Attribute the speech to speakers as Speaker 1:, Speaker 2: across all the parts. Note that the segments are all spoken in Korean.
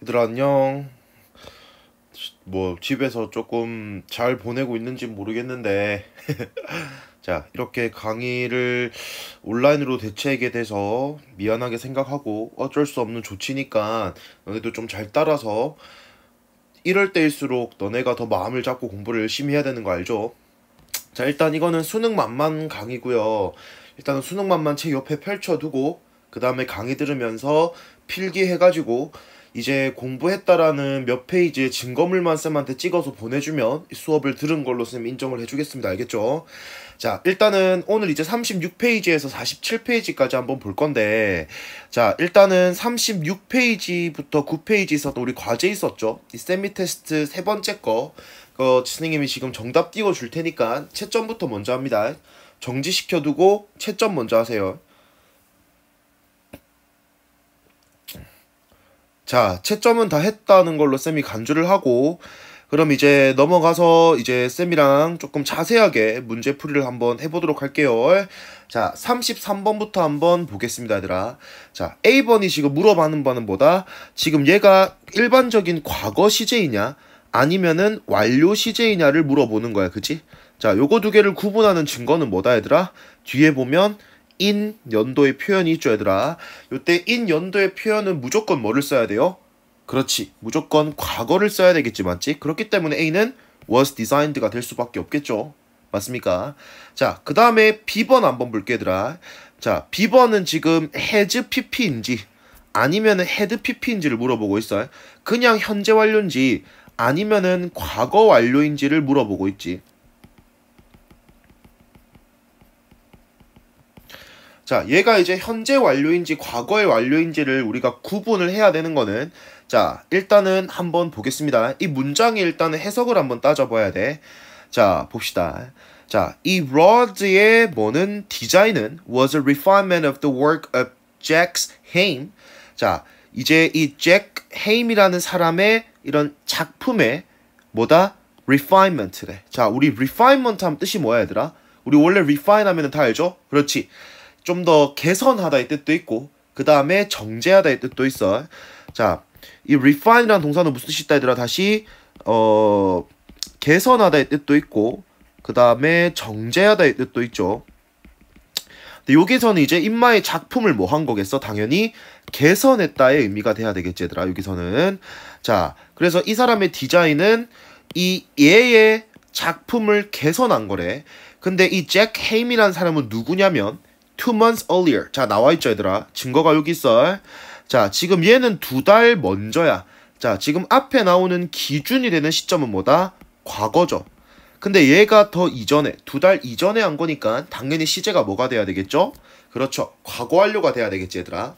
Speaker 1: 얘들아 안녕 뭐 집에서 조금 잘 보내고 있는지 모르겠는데 자 이렇게 강의를 온라인으로 대체하게 돼서 미안하게 생각하고 어쩔 수 없는 조치니까 너네도 좀 잘 따라서 이럴 때일수록 너네가 더 마음을 잡고 공부를 열심히 해야 되는 거 알죠? 자 일단 이거는 수능 만만 강의고요 일단은 수능 만만 책 옆에 펼쳐두고 그 다음에 강의 들으면서 필기해가지고 이제 공부했다라는 몇 페이지의 증거물만 쌤한테 찍어서 보내주면 수업을 들은 걸로 쌤 인정을 해주겠습니다. 알겠죠? 자, 일단은 오늘 이제 36페이지에서 47페이지까지 한번 볼 건데, 자, 일단은 36페이지부터 9페이지 있었던 우리 과제 있었죠? 이 세미 테스트 세 번째 거, 어, 선생님이 지금 정답 띄워줄 테니까 채점부터 먼저 합니다. 정지시켜두고 채점 먼저 하세요. 자, 채점은 다 했다는 걸로 쌤이 간주를 하고 그럼 이제 넘어가서 이제 쌤이랑 조금 자세하게 문제 풀이를 한번 해보도록 할게요. 자, 33번부터 한번 보겠습니다, 얘들아. 자, A번이 지금 물어보는 바는 뭐다? 지금 얘가 일반적인 과거 시제이냐? 아니면은 완료 시제이냐를 물어보는 거야, 그치? 자, 요거 두 개를 구분하는 증거는 뭐다, 얘들아? 뒤에 보면 인 연도의 표현이 있죠 얘들아 요때 인 연도의 표현은 무조건 뭐를 써야 돼요? 그렇지 무조건 과거를 써야 되겠지 맞지? 그렇기 때문에 A는 was designed가 될 수밖에 없겠죠 맞습니까? 자 그 다음에 B번 한번 볼게 얘들아 자 B번은 지금 has pp인지 아니면은 had pp인지를 물어보고 있어요 그냥 현재 완료인지 아니면은 과거 완료인지를 물어보고 있지 자, 얘가 이제 현재 완료인지 과거의 완료인지를 우리가 구분을 해야 되는 거는 자, 일단은 한번 보겠습니다. 이문장이 일단은 해석을 한번 따져봐야 돼. 자, 봅시다. 자, 이 rod의 뭐는 디자인은 was a refinement of the work of Jack's Haim. 자, 이제 이 Jack 잭헤 m 이라는 사람의 이런 작품의 뭐다? refinement래. 자, 우리 refinement 하면 뜻이 뭐야, 얘들아? 우리 원래 refine 하면은 다 알죠? 그렇지. 좀더 개선하다의 뜻도 있고 그 다음에 정제하다의 뜻도 있어. 자, 이 refine이라는 동사는 무슨 뜻이 있다 얘들아? 다시 어 개선하다의 뜻도 있고 그 다음에 정제하다의 뜻도 있죠. 근데 여기서는 이제 인마의 작품을 뭐 한 거겠어? 당연히 개선했다의 의미가 돼야 되겠지 얘들아 여기서는 자 그래서 이 사람의 디자인은 이 얘의 작품을 개선한 거래 근데 이 잭 헤임이라는 사람은 누구냐면 two months earlier. 자, 나와있죠, 얘들아. 증거가 여기 있어. 자, 지금 얘는 두 달 먼저야. 자, 지금 앞에 나오는 기준이 되는 시점은 뭐다? 과거죠. 근데 얘가 더 이전에, 두 달 이전에 한 거니까 당연히 시제가 뭐가 돼야 되겠죠? 그렇죠. 과거 완료가 돼야 되겠지, 얘들아.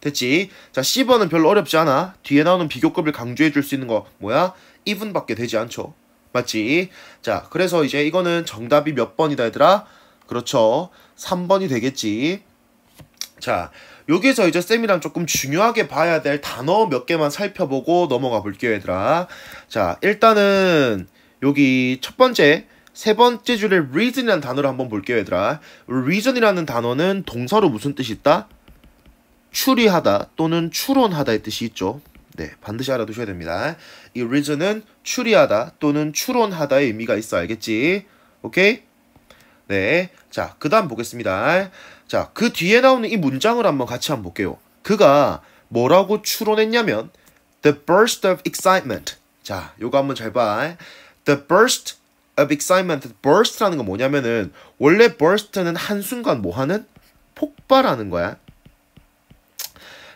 Speaker 1: 됐지? 자, C번은 별로 어렵지 않아. 뒤에 나오는 비교급을 강조해 줄 수 있는 거 뭐야? even밖에 되지 않죠. 맞지? 자, 그래서 이제 이거는 정답이 몇 번이다, 얘들아? 그렇죠. 3번이 되겠지. 자, 여기서 이제 쌤이랑 조금 중요하게 봐야 될 단어 몇 개만 살펴보고 넘어가 볼게요, 얘들아. 자, 일단은 여기 첫 번째, 세 번째 줄의 reason이라는 단어를 한번 볼게요, 얘들아. reason이라는 단어는 동서로 무슨 뜻이 있다? 추리하다 또는 추론하다의 뜻이 있죠. 네, 반드시 알아두셔야 됩니다. 이 reason은 추리하다 또는 추론하다의 의미가 있어, 알겠지? 오케이? 네, 자, 그 다음 보겠습니다. 자, 그 뒤에 나오는 이 문장을 한번 같이 한번 볼게요. 그가 뭐라고 추론했냐면 The burst of excitement. 자, 요거 한번 잘 봐. The burst of excitement. burst라는 건 뭐냐면은 원래 burst는 한순간 뭐 하는? 폭발하는 거야.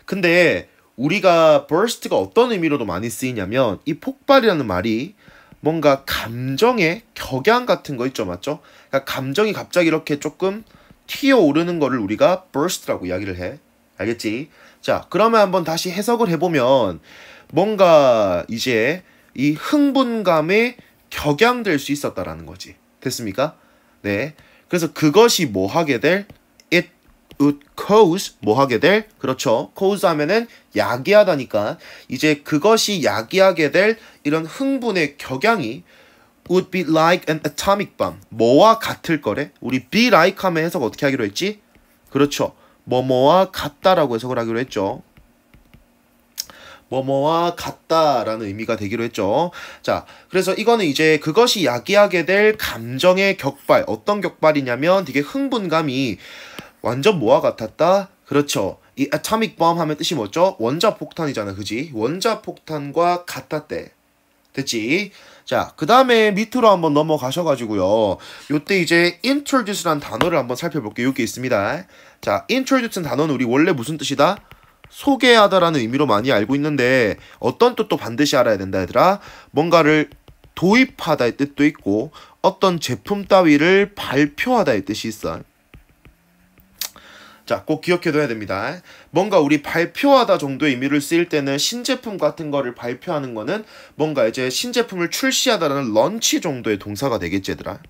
Speaker 1: 근데 우리가 burst가 어떤 의미로도 많이 쓰이냐면 이 폭발이라는 말이 뭔가 감정의 격양 같은 거 있죠, 맞죠? 그러니까 감정이 갑자기 이렇게 조금 튀어오르는 거를 우리가 burst라고 이야기를 해. 알겠지? 자, 그러면 한번 다시 해석을 해보면 뭔가 이제 이 흥분감에 격양될 수 있었다라는 거지. 됐습니까? 네. 그래서 그것이 뭐 하게 될? It would cause 뭐 하게 될 그렇죠 cause 하면은 야기하다니까 이제 그것이 야기하게 될 이런 흥분의 격양이 would be like an atomic bomb 뭐와 같을 거래 우리 be like 하면 해석 어떻게 하기로 했지 그렇죠 뭐뭐와 같다라고 해석을 하기로 했죠 뭐뭐와 같다라는 의미가 되기로 했죠. 자, 그래서 이거는 이제 그것이 야기하게 될 감정의 격발. 어떤 격발이냐면 되게 흥분감이 완전 뭐와 같았다? 그렇죠. 이 atomic bomb 하면 뜻이 뭐죠? 원자 폭탄이잖아, 그지? 원자 폭탄과 같았대. 됐지? 자, 그 다음에 밑으로 한번 넘어가셔가지고요. 요때 이제 introduce란 단어를 한번 살펴볼게요. 여기 있습니다. 자, introduce는 단어는 우리 원래 무슨 뜻이다? 소개하다라는 의미로 많이 알고 있는데 어떤 뜻도 반드시 알아야 된다 얘들아. 뭔가를 도입하다의 뜻도 있고 어떤 제품 따위를 발표하다의 뜻이 있어. 요 자, 꼭 기억해둬야 됩니다. 뭔가 우리 발표하다 정도의 의미를 쓰일 때는 신제품 같은 거를 발표하는 거는 뭔가 이제 신제품을 출시하다라는 런치 정도의 동사가 되겠지, 얘들아.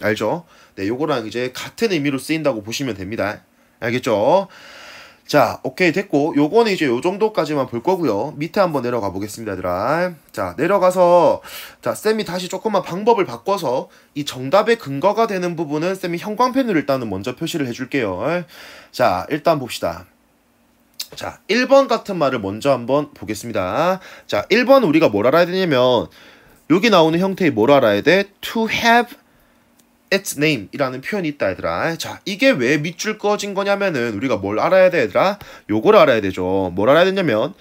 Speaker 1: 알죠? 네, 요거랑 이제 같은 의미로 쓰인다고 보시면 됩니다. 알겠죠? 자, 오케이 됐고 요거는 이제 요 정도까지만 볼 거고요. 밑에 한번 내려가 보겠습니다, 얘들아. 자, 내려가서 자, 쌤이 다시 조금만 방법을 바꿔서 이 정답의 근거가 되는 부분은 쌤이 형광펜으로 일단은 먼저 표시를 해 줄게요. 자, 일단 봅시다. 자, 1번 같은 말을 먼저 한번 보겠습니다. 자, 1번 우리가 뭘 알아야 되냐면 여기 나오는 형태의 뭘 알아야 돼? to have its name 이라는 표현이 있다 얘들아 자 이게 왜 밑줄 꺼진 거냐면은 우리가 뭘 알아야 돼 얘들아 요걸 알아야 되죠 뭘 알아야 되냐면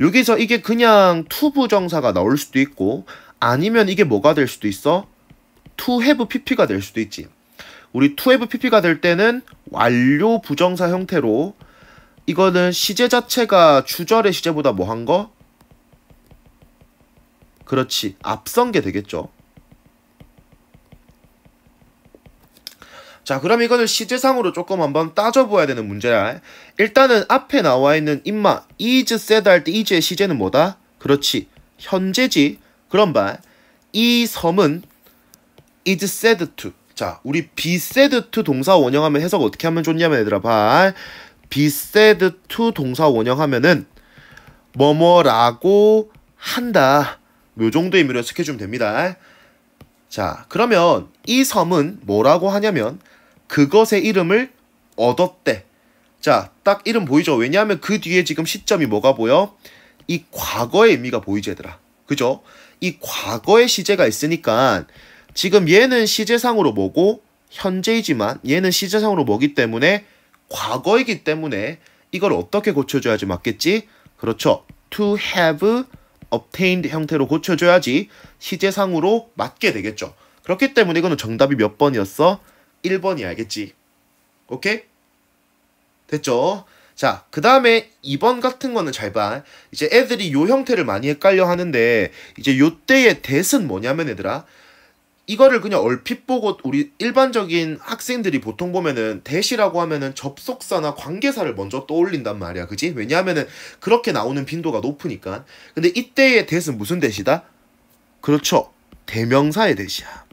Speaker 1: 여기서 이게 그냥 to 부정사가 나올 수도 있고 아니면 이게 뭐가 될 수도 있어 to have pp가 될 수도 있지 우리 to have pp가 될 때는 완료 부정사 형태로 이거는 시제 자체가 주절의 시제보다 뭐 한 거? 그렇지 앞선 게 되겠죠 자, 그럼 이거는 시제상으로 조금 한번 따져봐야 되는 문제야. 일단은 앞에 나와 있는 인마 is said 할 때 is의 시제는 뭐다? 그렇지. 현재지. 그런 말. 이 섬은 is said to. 자, 우리 be said to 동사 원형하면 해석 어떻게 하면 좋냐면 얘들아 봐. be said to 동사 원형하면은 뭐뭐라고 한다. 요 정도 의미로 의 해석해 주면 됩니다. 자, 그러면 이 섬은 뭐라고 하냐면 그것의 이름을 얻었대. 자, 딱 이름 보이죠? 왜냐하면 그 뒤에 지금 시점이 뭐가 보여? 이 과거의 의미가 보이지 얘들아. 그죠? 이 과거의 시제가 있으니까 지금 얘는 시제상으로 뭐고 현재이지만 얘는 시제상으로 뭐기 때문에 과거이기 때문에 이걸 어떻게 고쳐줘야지 맞겠지? 그렇죠. to have obtained 형태로 고쳐줘야지 시제상으로 맞게 되겠죠. 그렇기 때문에 이거는 정답이 몇 번이었어? 1번이 야 알겠지. 오케이? 됐죠? 자, 그 다음에 2번 같은 거는 잘 봐. 이제 애들이 요 형태를 많이 헷갈려 하는데, 이제 요때의 대은 뭐냐면 얘들아, 이거를 그냥 얼핏 보고 우리 일반적인 학생들이 보통 보면은 대시라고 하면은 접속사나 관계사를 먼저 떠올린단 말이야. 그지? 왜냐하면은 그렇게 나오는 빈도가 높으니까. 근데 이때의 대은 무슨 대시다? 그렇죠. 대명사의 대시야.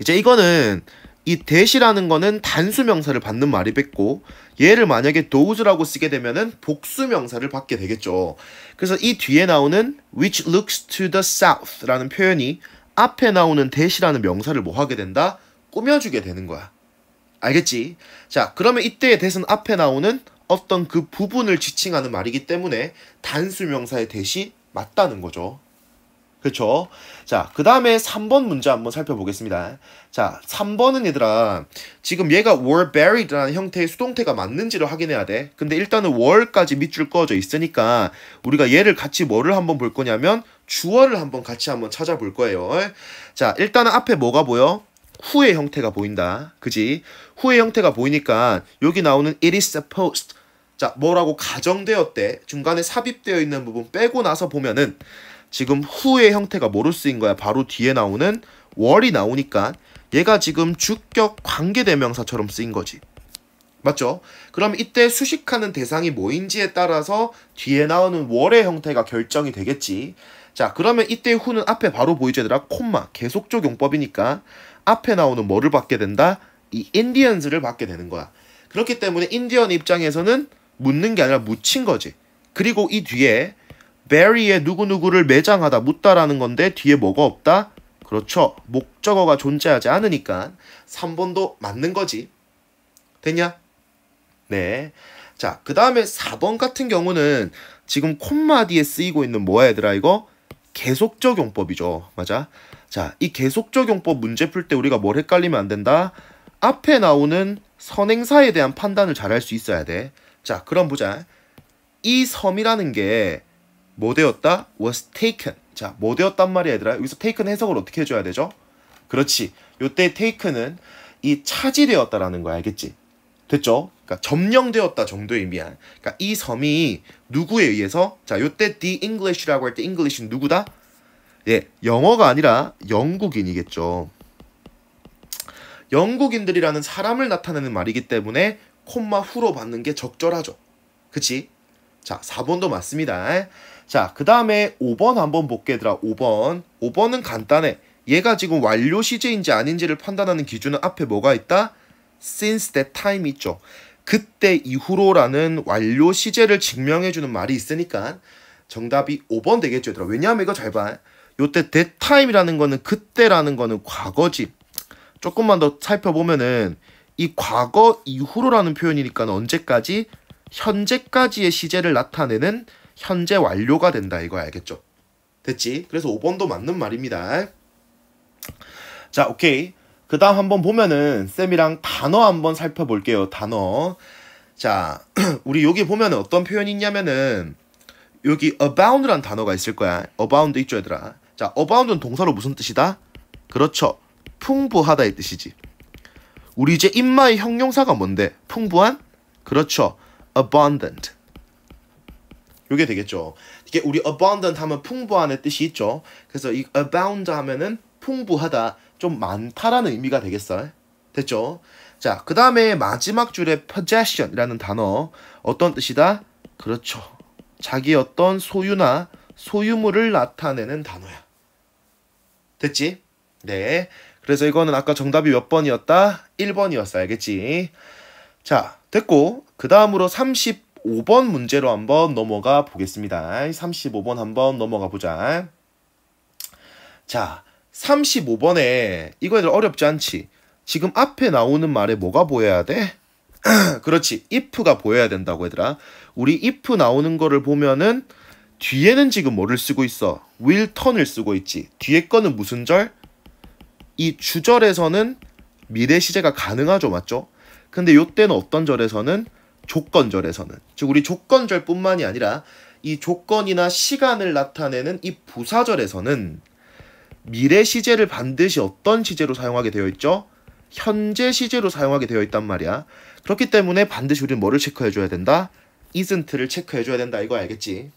Speaker 1: 이제 이거는 이 대시라는 거는 단수 명사를 받는 말이 뺐고 얘를 만약에 도우즈라고 쓰게 되면은 복수 명사를 받게 되겠죠. 그래서 이 뒤에 나오는 which looks to the south라는 표현이 앞에 나오는 대시라는 명사를 뭐 하게 된다? 꾸며주게 되는 거야. 알겠지? 자, 그러면 이때의 대신 앞에 나오는 어떤 그 부분을 지칭하는 말이기 때문에 단수 명사의 대시 맞다는 거죠. 그렇죠? 자, 그 다음에 3번 문제 한번 살펴보겠습니다. 자, 3번은 얘들아, 지금 얘가 were buried라는 형태의 수동태가 맞는지를 확인해야 돼. 근데 일단은 were까지 밑줄 꺼져 있으니까 우리가 얘를 같이 뭐를 한번 볼 거냐면 주어를 한번 같이 한번 찾아볼 거예요. 자, 일단은 앞에 뭐가 보여? 후의 형태가 보인다. 그지? 후의 형태가 보이니까 여기 나오는 it is supposed 자, 뭐라고 가정되었대. 중간에 삽입되어 있는 부분 빼고 나서 보면은 지금 후의 형태가 뭐로 쓰인 거야? 바로 뒤에 나오는 월이 나오니까 얘가 지금 주격 관계대명사처럼 쓰인 거지. 맞죠? 그럼 이때 수식하는 대상이 뭐인지에 따라서 뒤에 나오는 월의 형태가 결정이 되겠지. 자, 그러면 이때 후는 앞에 바로 보이지 않더라 콤마, 계속적 용법이니까 앞에 나오는 뭐를 받게 된다? 이 인디언즈를 받게 되는 거야. 그렇기 때문에 인디언 입장에서는 묻는 게 아니라 묻힌 거지. 그리고 이 뒤에 베리의 누구누구를 매장하다, 묻다라는 건데 뒤에 뭐가 없다? 그렇죠. 목적어가 존재하지 않으니까 3번도 맞는 거지. 됐냐? 네. 자, 그 다음에 4번 같은 경우는 지금 콤마 뒤에 쓰이고 있는 뭐야 얘들아 이거? 계속적 용법이죠. 맞아? 자, 이 계속적 용법 문제 풀 때 우리가 뭘 헷갈리면 안 된다? 앞에 나오는 선행사에 대한 판단을 잘 할 수 있어야 돼. 자, 그럼 보자. 이 섬이라는 게 뭐 되었다? was taken. 자, 뭐 되었단 말이야, 얘들아. 여기서 테이크는 해석을 어떻게 해줘야 되죠? 그렇지. 요때 테이크는 이 차지되었다라는 거야, 알겠지? 됐죠? 그러니까 점령되었다 정도의 의미야. 그러니까 이 섬이 누구에 의해서? 자, 요때 the English라고 할 때 English는 누구다? 예, 영어가 아니라 영국인이겠죠. 영국인들이라는 사람을 나타내는 말이기 때문에 콤마 후로 받는 게 적절하죠. 그치? 자, 4번도 맞습니다. 자, 그 다음에 5번 한번 볼게 얘들아. 5번. 5번은 간단해. 얘가 지금 완료 시제인지 아닌지를 판단하는 기준은 앞에 뭐가 있다? since that time 있죠. 그때 이후로라는 완료 시제를 증명해주는 말이 있으니까 정답이 5번 되겠죠 얘들아. 왜냐하면 이거 잘 봐. 요때 that time이라는 거는 그때라는 거는 과거지. 조금만 더 살펴보면은 이 과거 이후로라는 표현이니까 언제까지 현재까지의 시제를 나타내는 현재 완료가 된다 이거 알겠죠? 됐지? 그래서 5번도 맞는 말입니다. 자, 오케이. 그 다음 한 번 보면은 쌤이랑 단어 한 번 살펴볼게요. 단어. 자, 우리 여기 보면은 어떤 표현이 있냐면은 여기 abound란 단어가 있을 거야. abound 있죠, 얘들아. 자, abound은 동사로 무슨 뜻이다? 그렇죠. 풍부하다의 뜻이지. 우리 이제 인마의 형용사가 뭔데? 풍부한? 그렇죠. abundant. 요게 되겠죠. 이게 우리 abundant 하면 풍부한의 뜻이 있죠. 그래서 이 abound 하면은 풍부하다, 좀 많다라는 의미가 되겠어요. 됐죠? 자, 그 다음에 마지막 줄에 possession이라는 단어 어떤 뜻이다? 그렇죠. 자기 어떤 소유나 소유물을 나타내는 단어야. 됐지? 네. 그래서 이거는 아까 정답이 몇 번이었다? 1번이었어. 알겠지? 자, 됐고 그 다음으로 30 35번 문제로 한번 넘어가 보겠습니다. 35번 한번 넘어가 보자. 자, 35번에 이거 애들 어렵지 않지? 지금 앞에 나오는 말에 뭐가 보여야 돼? 그렇지. if가 보여야 된다고 얘들아. 우리 if 나오는 거를 보면은 뒤에는 지금 뭐를 쓰고 있어? will n 을 쓰고 있지. 뒤에 거는 무슨 절? 이 주절에서는 미래 시제가 가능하죠. 맞죠? 근데 요때는 어떤 절에서는 조건절에서는. 즉, 우리 조건절뿐만이 아니라 이 조건이나 시간을 나타내는 이 부사절에서는 미래 시제를 반드시 어떤 시제로 사용하게 되어 있죠? 현재 시제로 사용하게 되어 있단 말이야. 그렇기 때문에 반드시 우리는 뭐를 체크해줘야 된다? 이 s 트를 체크해줘야 된다. 이거 알겠지?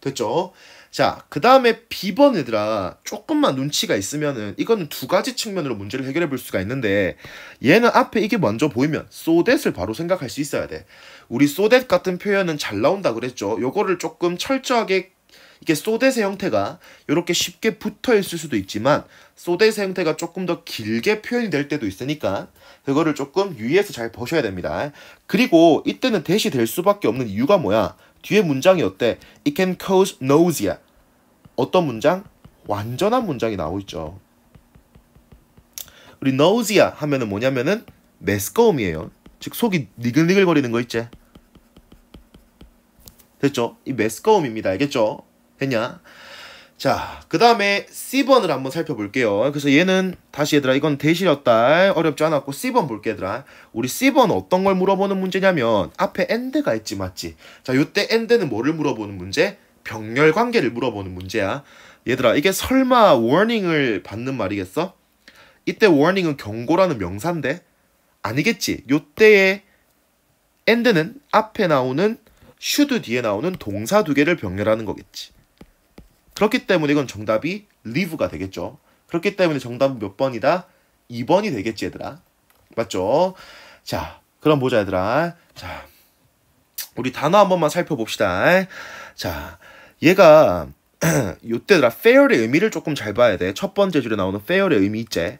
Speaker 1: 됐죠? 자, 그 다음에 비번 얘들아. 조금만 눈치가 있으면은, 이거는 두 가지 측면으로 문제를 해결해 볼 수가 있는데, 얘는 앞에 이게 먼저 보이면, s 댓을 바로 생각할 수 있어야 돼. 우리 s 댓 같은 표현은 잘 나온다 그랬죠. 요거를 조금 철저하게 이게 소댓의 형태가 이렇게 쉽게 붙어 있을 수도 있지만 소댓의 형태가 조금 더 길게 표현이 될 때도 있으니까 그거를 조금 유의해서 잘 보셔야 됩니다. 그리고 이때는 대시 될 수밖에 없는 이유가 뭐야? 뒤에 문장이 어때? It can cause nausea. 어떤 문장? 완전한 문장이 나오고 있죠. 우리 nause야 하면은 뭐냐면은 메스꺼움이에요. 즉 속이 니글니글거리는 거 있지. 됐죠? 이 메스꺼움입니다. 알겠죠? 했냐 자, 그 다음에 C번을 한번 살펴볼게요. 그래서 얘는 다시 얘들아 이건 대시였다. 어렵지 않았고 C번 볼게 얘들아. 우리 C번 어떤 걸 물어보는 문제냐면 앞에 end가 있지 맞지? 자, 요때 end는 뭐를 물어보는 문제? 병렬 관계를 물어보는 문제야. 얘들아, 이게 설마 warning을 받는 말이겠어? 이때 warning은 경고라는 명사인데 아니겠지. 요때의 end는 앞에 나오는 should 뒤에 나오는 동사 두 개를 병렬하는 거겠지. 그렇기 때문에 이건 정답이 leave가 되겠죠. 그렇기 때문에 정답은 몇 번이다? 2번이 되겠지, 얘들아. 맞죠? 자, 그럼 보자, 얘들아. 자, 우리 단어 한 번만 살펴봅시다. 자, 얘가 요때라 페어의 의미를 조금 잘 봐야 돼. 첫 번째 줄에 나오는 페어의 의미 있제.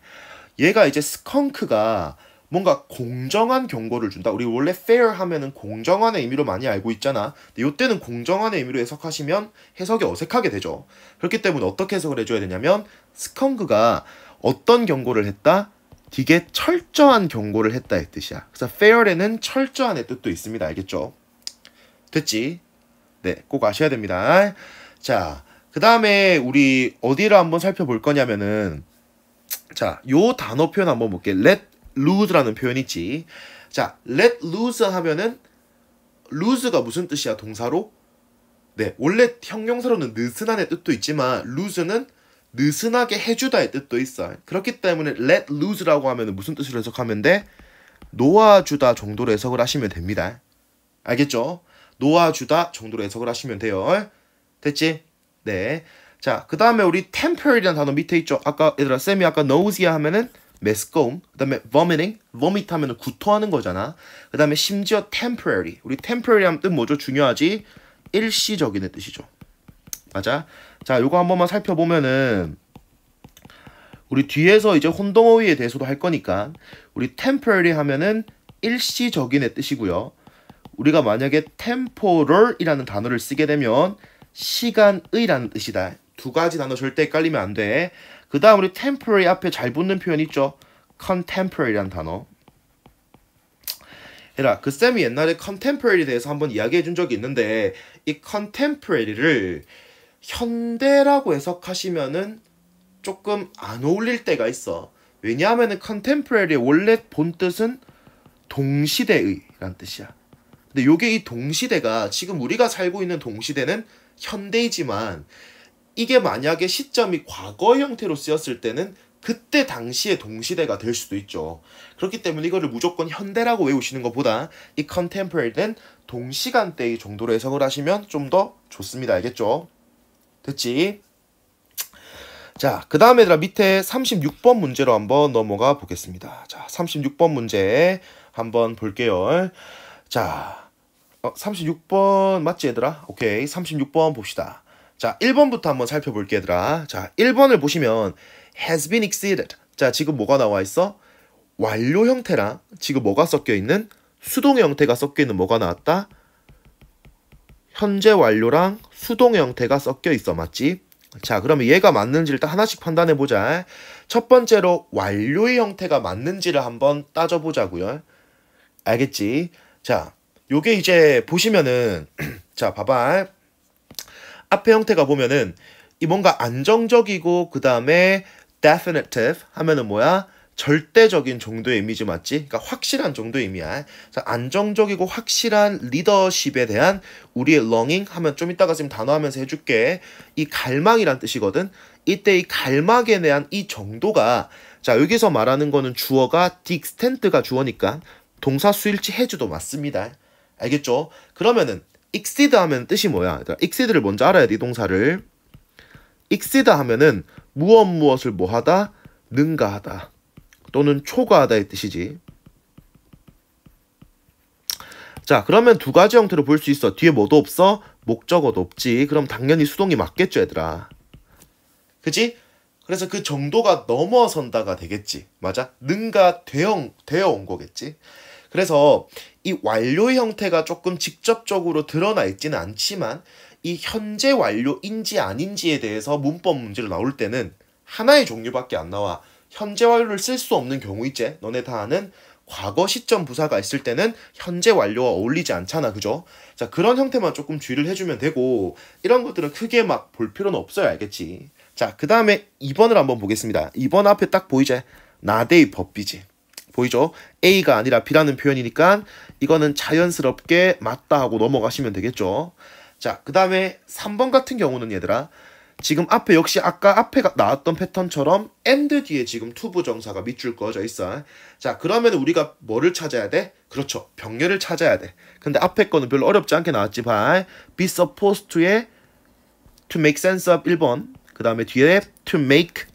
Speaker 1: 얘가 이제 스컹크가 뭔가 공정한 경고를 준다. 우리 원래 fair 하면은 공정한의 미로 많이 알고 있잖아. 근데 이때는 공정한의 의미로 해석하시면 해석이 어색하게 되죠. 그렇기 때문에 어떻게 해석을 해줘야 되냐면 스컹크가 어떤 경고를 했다? 되게 철저한 경고를 했다의 뜻이야. 그래서 fair에는 철저한의 뜻도 있습니다. 알겠죠? 됐지? 네, 꼭 아셔야 됩니다. 자, 그 다음에 우리 어디를 한번 살펴볼 거냐면은 자, 요 단어 표현 한번 볼게요. let l o s e 라는 표현 있지. 자, let l o s e 하면은 l o s e 가 무슨 뜻이야? 동사로? 네, 원래 형용사로는 느슨한의 뜻도 있지만 l o s e 는 느슨하게 해주다의 뜻도 있어. 그렇기 때문에 let l o s e 라고 하면 무슨 뜻으로 해석하면 돼? 놓아주다 정도로 해석을 하시면 됩니다. 알겠죠? 놓아주다 정도로 해석을 하시면 돼요. 됐지? 네. 자, 그 다음에 우리 temper이라는 단어 밑에 있죠. 아까 얘들아 쌤이 아까 nausea 하면은 메스꺼움, 그 다음에 vomiting, vomit 하면은 구토하는 거잖아. 그 다음에 심지어 temporary. 우리 temporary 하면 뜻 뭐죠? 중요하지? 일시적인 뜻이죠. 맞아? 자, 요거 한 번만 살펴보면은 우리 뒤에서 이제 혼동어휘에 대해서도 할 거니까 우리 temporary 하면은 일시적인의 뜻이고요. 우리가 만약에 temporal이라는 단어를 쓰게 되면 시간의라는 뜻이다. 두 가지 단어 절대 헷갈리면 안 돼. 그 다음 우리 temporary 앞에 잘 붙는 표현 있죠? contemporary라는 단어. 얘라, 그 쌤이 옛날에 contemporary에 대해서 한번 이야기해 준 적이 있는데 이 contemporary를 현대라고 해석하시면은 조금 안 어울릴 때가 있어. 왜냐하면은 contemporary의 원래 본 뜻은 동시대의라는 뜻이야. 근데 요게 이 동시대가 지금 우리가 살고 있는 동시대는 현대이지만 이게 만약에 시점이 과거의 형태로 쓰였을 때는 그때 당시의 동시대가 될 수도 있죠. 그렇기 때문에 이거를 무조건 현대라고 외우시는 것보다 이 컨템포러리는 동시간대의 정도로 해석을 하시면 좀 더 좋습니다. 알겠죠? 됐지? 자, 그 다음에 들어 밑에 36번 문제로 한번 넘어가 보겠습니다. 자, 36번 문제 한번 볼게요. 자, 어, 36번 맞지 얘들아? 오케이 36번 봅시다. 자 1번부터 한번 살펴볼게 얘들아. 자 1번을 보시면 has been exceeded. 자 지금 뭐가 나와 있어? 완료 형태랑 지금 뭐가 섞여 있는? 수동 형태가 섞여 있는 뭐가 나왔다? 현재 완료랑 수동 형태가 섞여 있어 맞지? 자 그러면 얘가 맞는지 일단 하나씩 판단해 보자. 첫 번째로 완료의 형태가 맞는지를 한번 따져보자고요. 알겠지? 자 요게 이제 보시면은 자 봐봐 앞에 형태가 보면은 이 뭔가 안정적이고 그 다음에 definitive 하면은 뭐야 절대적인 정도의 이미지 맞지? 그러니까 확실한 정도의 의미야. 안정적이고 확실한 리더십에 대한 우리의 longing 하면 좀 이따가 지금 단어 하면서 해줄게. 이 갈망이란 뜻이거든. 이때 이 갈망에 대한 이 정도가 자 여기서 말하는 거는 주어가 the extent가 주어니까 동사 수일치 해주도 맞습니다. 알겠죠? 그러면은 exceed 하면 뜻이 뭐야? 얘들아, exceed를 먼저 알아야 돼, 이 동사를. exceed 하면은 무엇 무엇을 뭐하다? 능가하다. 또는 초과하다의 뜻이지. 자, 그러면 두 가지 형태로 볼 수 있어. 뒤에 뭐도 없어? 목적어도 없지. 그럼 당연히 수동이 맞겠죠, 얘들아. 그지? 그래서 그 정도가 넘어선다가 되겠지. 맞아? 능가 되어, 되어 온 거겠지. 그래서 이 완료의 형태가 조금 직접적으로 드러나 있지는 않지만 이 현재 완료인지 아닌지에 대해서 문법 문제를 나올 때는 하나의 종류밖에 안 나와. 현재 완료를 쓸 수 없는 경우 있제 너네 다 아는 과거 시점 부사가 있을 때는 현재 완료와 어울리지 않잖아. 그죠? 자, 그런 형태만 조금 주의를 해주면 되고, 이런 것들은 크게 막 볼 필요는 없어야 알겠지? 자, 그 다음에 2번을 한번 보겠습니다. 2번 앞에 딱 보이제? 나대의 법비지. 보이죠? A가 아니라 B라는 표현이니까 이거는 자연스럽게 맞다 하고 넘어가시면 되겠죠. 자, 그 다음에 3번 같은 경우는 얘들아 지금 앞에 역시 아까 앞에 나왔던 패턴처럼 and 뒤에 지금 투부 정사가 밑줄 꺼져 있어. 자, 그러면 우리가 뭐를 찾아야 돼? 그렇죠. 병렬을 찾아야 돼. 근데 앞에 거는 별로 어렵지 않게 나왔지만 be supposed to의 to make sense of 1번 그 다음에 뒤에 to make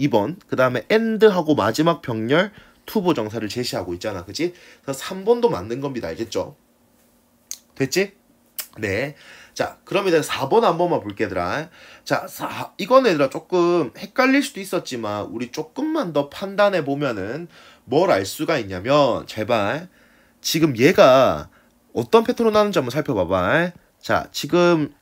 Speaker 1: 2번 그 다음에 and 하고 마지막 병렬 투보 정사를 제시하고 있잖아. 그치? 그래서 3번도 맞는 겁니다. 알겠죠? 됐지? 네. 자, 그럼 이제 4번 한 번만 볼게, 얘들아. 자, 4, 이건 얘들아 조금 헷갈릴 수도 있었지만, 우리 조금만 더 판단해 보면은 뭘 알 수가 있냐면, 제발, 지금 얘가 어떤 패턴으로 나는지 한번 살펴봐봐. 자, 지금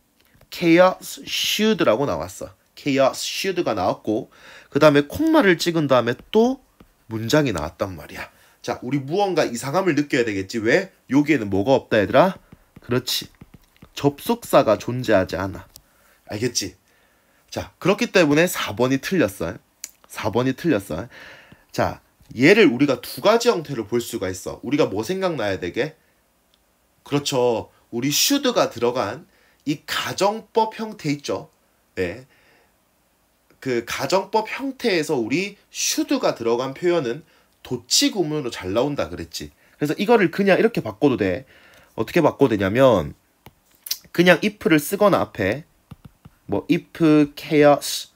Speaker 1: chaos should라고 나왔어. chaos should가 나왔고, 그 다음에 콤마를 찍은 다음에 또 문장이 나왔단 말이야. 자, 우리 무언가 이상함을 느껴야 되겠지. 왜? 여기에는 뭐가 없다, 얘들아? 그렇지. 접속사가 존재하지 않아. 알겠지? 자, 그렇기 때문에 4번이 틀렸어. 요 4번이 틀렸어. 요 자, 얘를 우리가 두 가지 형태로 볼 수가 있어. 우리가 뭐 생각나야 되게? 그렇죠. 우리 슈드가 들어간 이 가정법 형태 있죠. 네. 그 가정법 형태에서 우리 슈드가 들어간 표현은 도치 구문으로 잘 나온다 그랬지. 그래서 이거를 그냥 이렇게 바꿔도 돼. 어떻게 바꿔도 되냐면 그냥 if를 쓰거나 앞에 뭐 if chaos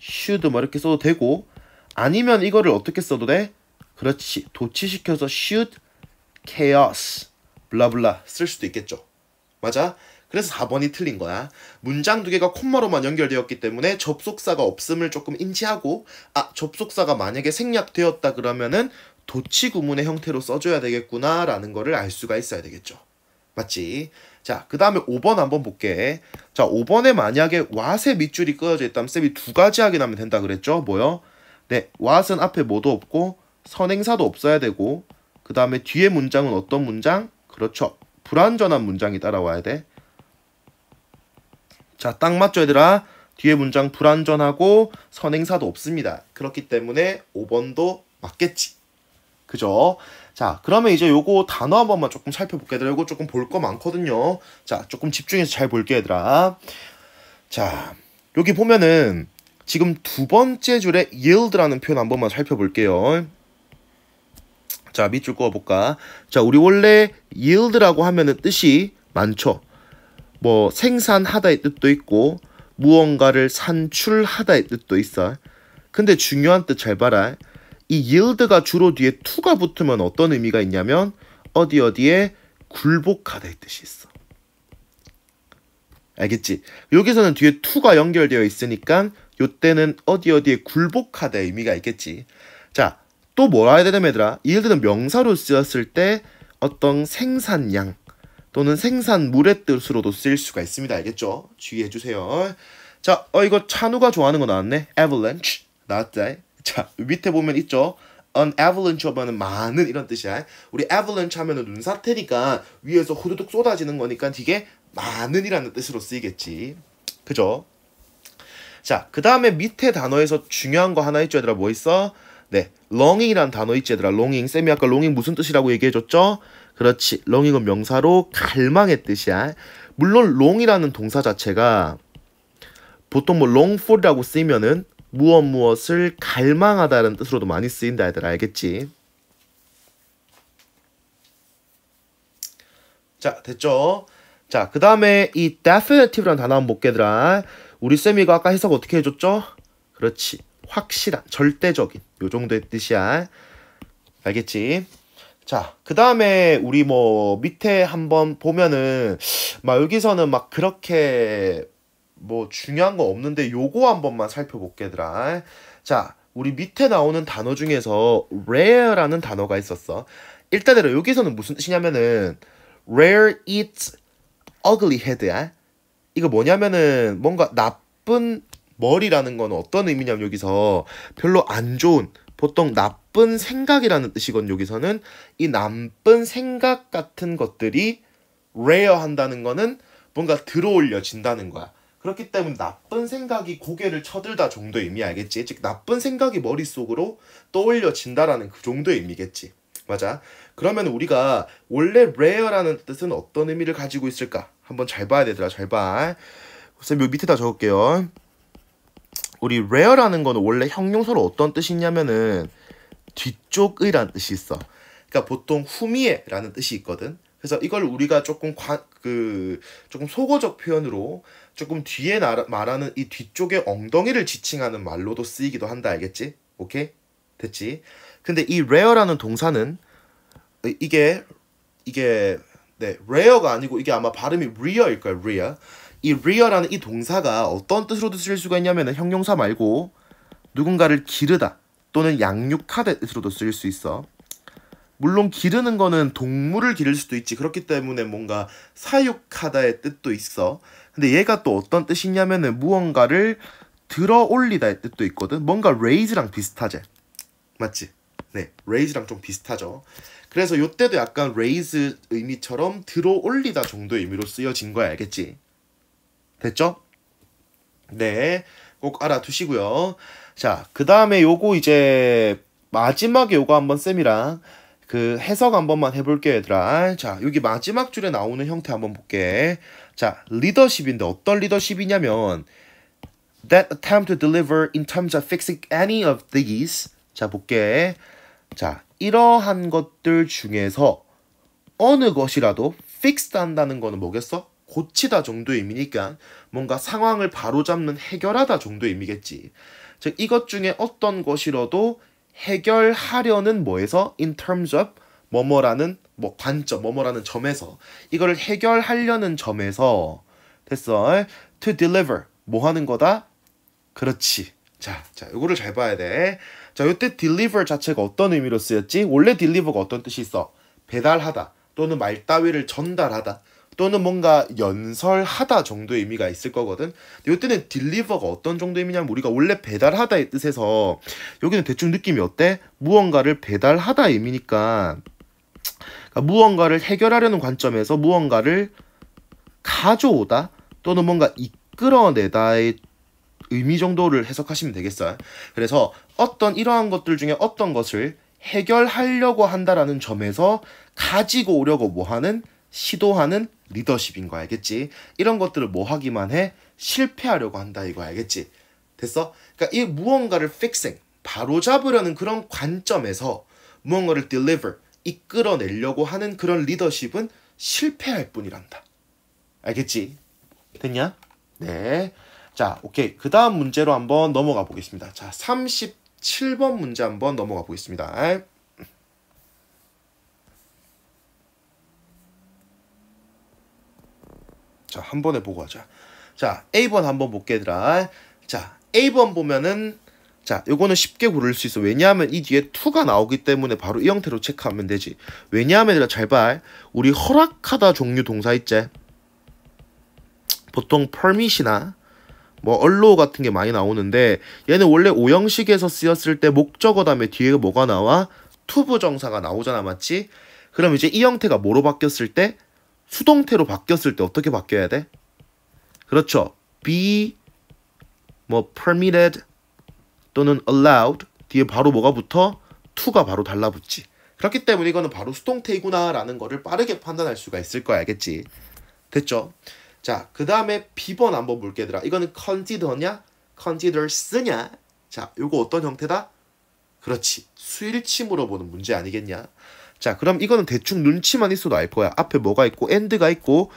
Speaker 1: should 뭐 이렇게 써도 되고 아니면 이거를 어떻게 써도 돼? 그렇지. 도치시켜서 should chaos 블라블라 쓸 수도 있겠죠. 맞아? 그래서 4번이 틀린 거야. 문장 두 개가 콤마로만 연결되었기 때문에 접속사가 없음을 조금 인지하고 아, 접속사가 만약에 생략되었다 그러면은 도치 구문의 형태로 써줘야 되겠구나라는 거를 알 수가 있어야 되겠죠. 맞지? 자, 그 다음에 5번 한번 볼게. 자, 5번에 만약에 왓의 밑줄이 끊어져 있다면 쌤이 두 가지 확인하면 된다 그랬죠? 뭐요? 네, 왓은 앞에 뭐도 없고 선행사도 없어야 되고 그 다음에 뒤에 문장은 어떤 문장? 그렇죠. 불완전한 문장이 따라와야 돼. 자, 딱 맞죠, 얘들아? 뒤에 문장 불완전하고 선행사도 없습니다. 그렇기 때문에 5번도 맞겠지. 그죠? 자, 그러면 이제 요거 단어 한 번만 조금 살펴볼게, 얘들아. 요거 조금 볼 거 많거든요. 자, 조금 집중해서 잘 볼게, 얘들아. 자, 여기 보면은 지금 두 번째 줄에 yield라는 표현 한 번만 살펴볼게요. 자, 밑줄 꺼볼까 자, 우리 원래 yield라고 하면은 뜻이 많죠. 뭐 생산하다의 뜻도 있고 무언가를 산출하다의 뜻도 있어. 근데 중요한 뜻 잘 봐라. 이 yield가 주로 뒤에 to가 붙으면 어떤 의미가 있냐면 어디 어디에 굴복하다의 뜻이 있어. 알겠지? 여기서는 뒤에 to가 연결되어 있으니까 요때는 어디 어디에 굴복하다 의미가 의 있겠지. 자, 또 뭐라 해야 되냐 얘들아, yield는 명사로 쓰였을 때 어떤 생산량, 또는 생산 물의 뜻으로도 쓰일 수가 있습니다. 알겠죠? 주의해 주세요. 자, 어 이거 찬우가 좋아하는 거 나왔네. avalanche 나왔다. 자, 밑에 보면 있죠? an avalanche 하면 많은 이런 뜻이야. 우리 avalanche 하면 눈사태니까 위에서 후두둑 쏟아지는 거니까 이게 많은이라는 뜻으로 쓰이겠지. 그죠? 자, 그 다음에 밑에 단어에서 중요한 거 하나 있죠, 얘들아. 뭐 있어? 네, longing이란 단어 있지, 얘들아. longing. 쌤이 아까 longing 무슨 뜻이라고 얘기해줬죠? 그렇지. l 이건 명사로 갈망의 뜻이야. 물론 l 이라는 동사 자체가 보통 뭐 long for라고 쓰이면은 무엇 무엇을 갈망하다는 뜻으로도 많이 쓰인다 애들 알겠지? 자 됐죠? 자그 다음에 이 definitive라는 단어 한번 볼게 얘들아 우리 쌤이가 아까 해석 어떻게 해줬죠? 그렇지 확실한 절대적인 요 정도의 뜻이야 알겠지? 자, 그 다음에 우리 뭐 밑에 한번 보면은, 막 여기서는 막 그렇게 뭐 중요한 거 없는데 요거 한 번만 살펴볼게들아. 자, 우리 밑에 나오는 단어 중에서 rare라는 단어가 있었어. 일단으로 여기서는 무슨 뜻이냐면은 rare eats ugly head야. 이거 뭐냐면은 뭔가 나쁜 머리라는 건 어떤 의미냐면 여기서 별로 안 좋은 보통 나쁜 생각이라는 뜻이건 여기서는 이 나쁜 생각 같은 것들이 레어한다는 거는 뭔가 들어올려진다는 거야. 그렇기 때문에 나쁜 생각이 고개를 쳐들다 정도 의미 의 알겠지? 즉 나쁜 생각이 머릿속으로 떠올려진다라는 그 정도 의미겠지. 의 맞아. 그러면 우리가 원래 레어라는 뜻은 어떤 의미를 가지고 있을까? 한번 잘 봐야 되더라. 잘 봐. 선생님 요 밑에다 적을게요. 우리 rare라는 거는 원래 형용사로 어떤 뜻이냐면은 뒤쪽의란 뜻이 있어. 그러니까 보통 후미에라는 뜻이 있거든. 그래서 이걸 우리가 조금 과, 그 조금 소거적 표현으로 조금 뒤에 나, 말하는 이 뒤쪽의 엉덩이를 지칭하는 말로도 쓰이기도 한다 알겠지? 오케이? 됐지? 근데 이 rare라는 동사는 이게 이게 네, rare가 아니고 이게 아마 발음이 rear일 거야. rear. 이 rear라는 이 동사가 어떤 뜻으로도 쓰일 수가 있냐면 형용사 말고 누군가를 기르다 또는 양육하다 뜻으로도 쓰일 수 있어. 물론 기르는 거는 동물을 기를 수도 있지 그렇기 때문에 뭔가 사육하다의 뜻도 있어. 근데 얘가 또 어떤 뜻이냐면 무언가를 들어 올리다의 뜻도 있거든. 뭔가 raise랑 비슷하지. 맞지? 네, raise랑 좀 비슷하죠. 그래서 요때도 약간 raise 의미처럼 들어 올리다 정도의 의미로 쓰여진 거야, 알겠지? 됐죠? 네. 꼭 알아두시고요. 자, 그 다음에 요거 이제 마지막에 요거 한번 쌤이랑 그 해석 한번만 해볼게 얘들아. 자, 여기 마지막 줄에 나오는 형태 한번 볼게. 자, 리더십인데 어떤 리더십이냐면 that attempt to deliver in terms of fixing any of these 자, 볼게. 자, 이러한 것들 중에서 어느 것이라도 fixed 한다는 거는 뭐겠어? 고치다 정도의 의미니까 뭔가 상황을 바로잡는 해결하다 정도의 의미겠지. 즉 이것 중에 어떤 것이라도 해결하려는 뭐에서 in terms of 뭐뭐라는 뭐 관점 뭐뭐라는 점에서 이거를 해결하려는 점에서 됐어. to deliver 뭐 하는 거다? 그렇지. 자, 자, 요거를 잘 봐야 돼. 자, 요때 deliver 자체가 어떤 의미로 쓰였지? 원래 deliver가 어떤 뜻이 있어? 배달하다 또는 말 따위를 전달하다. 또는 뭔가 연설하다 정도의 의미가 있을 거거든. 이때는 딜리버가 어떤 정도의 의미냐면 우리가 원래 배달하다의 뜻에서 여기는 대충 느낌이 어때? 무언가를 배달하다의 의미니까 그러니까 무언가를 해결하려는 관점에서 무언가를 가져오다 또는 뭔가 이끌어내다의 의미 정도를 해석하시면 되겠어요. 그래서 어떤 이러한 것들 중에 어떤 것을 해결하려고 한다라는 점에서 가지고 오려고 뭐 하는 시도하는 리더십인 거 알겠지? 이런 것들을 뭐 하기만 해? 실패하려고 한다 이거 알겠지? 됐어? 그러니까 이 무언가를 fixing, 바로 잡으려는 그런 관점에서 무언가를 deliver, 이끌어내려고 하는 그런 리더십은 실패할 뿐이란다. 알겠지? 됐냐? 네. 자, 오케이. 그 다음 문제로 한번 넘어가 보겠습니다. 자, 37번 문제 한번 넘어가 보겠습니다. 자, 한 번에 보고 하자. 자, A번 한번 볼게 얘들아. 자, A번 보면은 자, 요거는 쉽게 고를 수 있어. 왜냐하면 이 뒤에 2가 나오기 때문에 바로 이 형태로 체크하면 되지. 왜냐하면 얘들아 잘 봐. 우리 허락하다 종류 동사 있지? 보통 permit이나 뭐 언로 같은 게 많이 나오는데 얘는 원래 5형식에서 쓰였을 때 목적어 다음에 뒤에 뭐가 나와? 투부정사가 나오잖아 맞지? 그럼 이제 이 형태가 뭐로 바뀌었을 때 수동태로 바뀌었을 때 어떻게 바뀌어야 돼? 그렇죠. be 뭐 permitted 또는 allowed 뒤에 바로 뭐가 붙어? to가 바로 달라붙지. 그렇기 때문에 이거는 바로 수동태이구나라는 거를 빠르게 판단할 수가 있을 거야. 알겠지? 됐죠? 자, 그 다음에 비번 한번 볼게 얘들아. 이거는 consider냐? considers냐? 자, 이거 어떤 형태다? 그렇지. 수일치 물어보는 문제 아니겠냐? 자, 그럼 이거는 대충 눈치만 있어도 알 거야. 앞에 뭐가 있고 엔드가 있고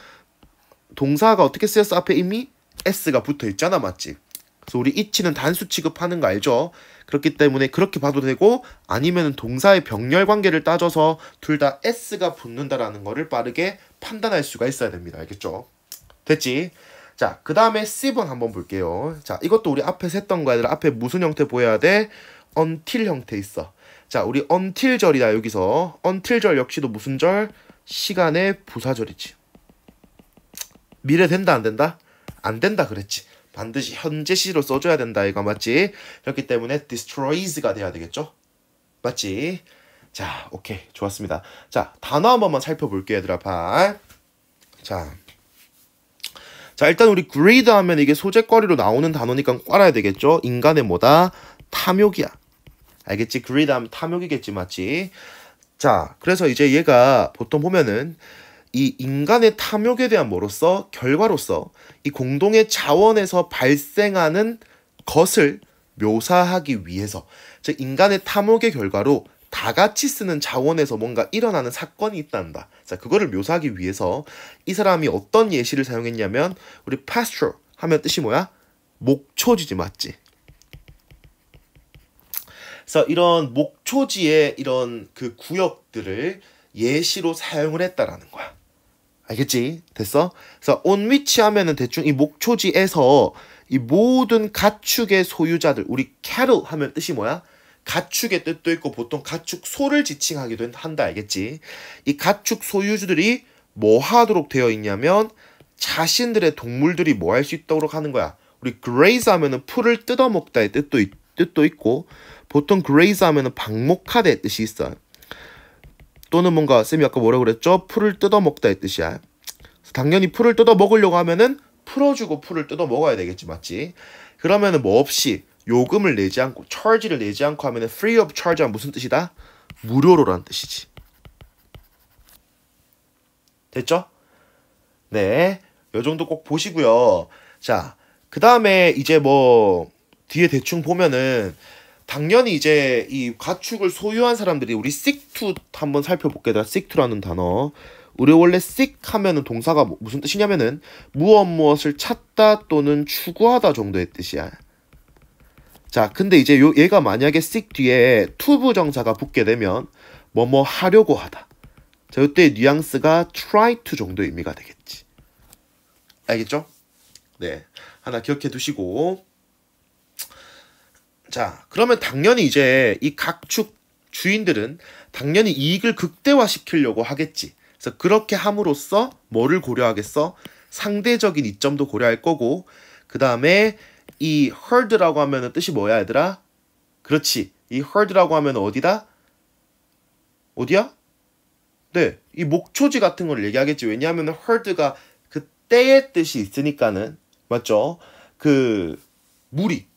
Speaker 1: 동사가 어떻게 쓰였어? 앞에 이미 s가 붙어 있잖아, 맞지? 그래서 우리 이치는 단수 취급하는 거 알죠? 그렇기 때문에 그렇게 봐도 되고 아니면 동사의 병렬 관계를 따져서 둘 다 s가 붙는다라는 거를 빠르게 판단할 수가 있어야 됩니다. 알겠죠? 됐지? 자, 그 다음에 C번 한번 볼게요. 자, 이것도 우리 앞에 셌던 거야. 앞에 무슨 형태 보여야 돼? until 형태 있어. 자, 우리 until 절이다 여기서 until 절 역시도 무슨 절? 시간의 부사절이지. 미래 된다 안 된다? 안 된다 그랬지. 반드시 현재 시로 써줘야 된다 이거 맞지? 그렇기 때문에 destroys가 돼야 되겠죠? 맞지? 자, 오케이. 좋았습니다. 자, 단어 한 번만 살펴볼게요, 얘들아. 발. 자. 자, 일단 우리 greed 하면 이게 소재거리로 나오는 단어니까 꽈라야 되겠죠? 인간의 뭐다? 탐욕이야. 알겠지? 그리 e 하면 탐욕이겠지, 맞지? 자, 그래서 이제 얘가 보통 보면은 이 인간의 탐욕에 대한 뭐로서 결과로서 이 공동의 자원에서 발생하는 것을 묘사하기 위해서 즉 인간의 탐욕의 결과로 다 같이 쓰는 자원에서 뭔가 일어나는 사건이 있단다. 자, 그거를 묘사하기 위해서 이 사람이 어떤 예시를 사용했냐면 우리 pasture 하면 뜻이 뭐야? 목초지지 맞지? 그래서 이런 목초지의 이런 그 구역들을 예시로 사용을 했다라는 거야. 알겠지? 됐어? 그래서 on which 하면은 대충 이 목초지에서 이 모든 가축의 소유자들, 우리 cattle 하면 뜻이 뭐야? 가축의 뜻도 있고 보통 가축 소를 지칭하기도 한다 알겠지? 이 가축 소유주들이 뭐 하도록 되어 있냐면 자신들의 동물들이 뭐 할 수 있도록 하는 거야. 우리 graze 하면은 풀을 뜯어먹다의 뜻도 있, 뜻도 있고 보통 graze 하면은 방목하다의 뜻이 있어. 또는 뭔가 쌤이 아까 뭐라고 그랬죠? 풀을 뜯어 먹다의 뜻이야. 당연히 풀을 뜯어 먹으려고 하면은 풀어주고 풀을 뜯어 먹어야 되겠지, 맞지? 그러면은 뭐 없이 요금을 내지 않고 charge를 내지 않고 하면은 free of charge한 무슨 뜻이다? 무료로란 뜻이지. 됐죠? 네. 요 정도 꼭 보시고요. 자, 그다음에 이제 뭐 뒤에 대충 보면은 당연히 이제 이 가축을 소유한 사람들이 우리 sick 한번 살펴볼게요. sick라는 단어. 우리 원래 seek 하면은 동사가 뭐 무슨 뜻이냐면은 무엇 무엇을 찾다 또는 추구하다 정도의 뜻이야. 자, 근데 이제 요 얘가 만약에 seek 뒤에 투 부정사가 붙게 되면 뭐뭐 뭐 하려고 하다. 자, 이때 뉘앙스가 try to 정도 의 의미가 되겠지. 알겠죠? 네. 하나 기억해 두시고 자, 그러면 당연히 이제 이 각축 주인들은 당연히 이익을 극대화시키려고 하겠지. 그래서 그렇게 함으로써 뭐를 고려하겠어? 상대적인 이점도 고려할 거고, 그 다음에 이 herd라고 하면 뜻이 뭐야, 얘들아? 그렇지. 이 herd라고 하면 어디다? 어디야? 네, 이 목초지 같은 걸 얘기하겠지. 왜냐하면 herd가 그때의 뜻이 있으니까는, 맞죠? 그, 무리,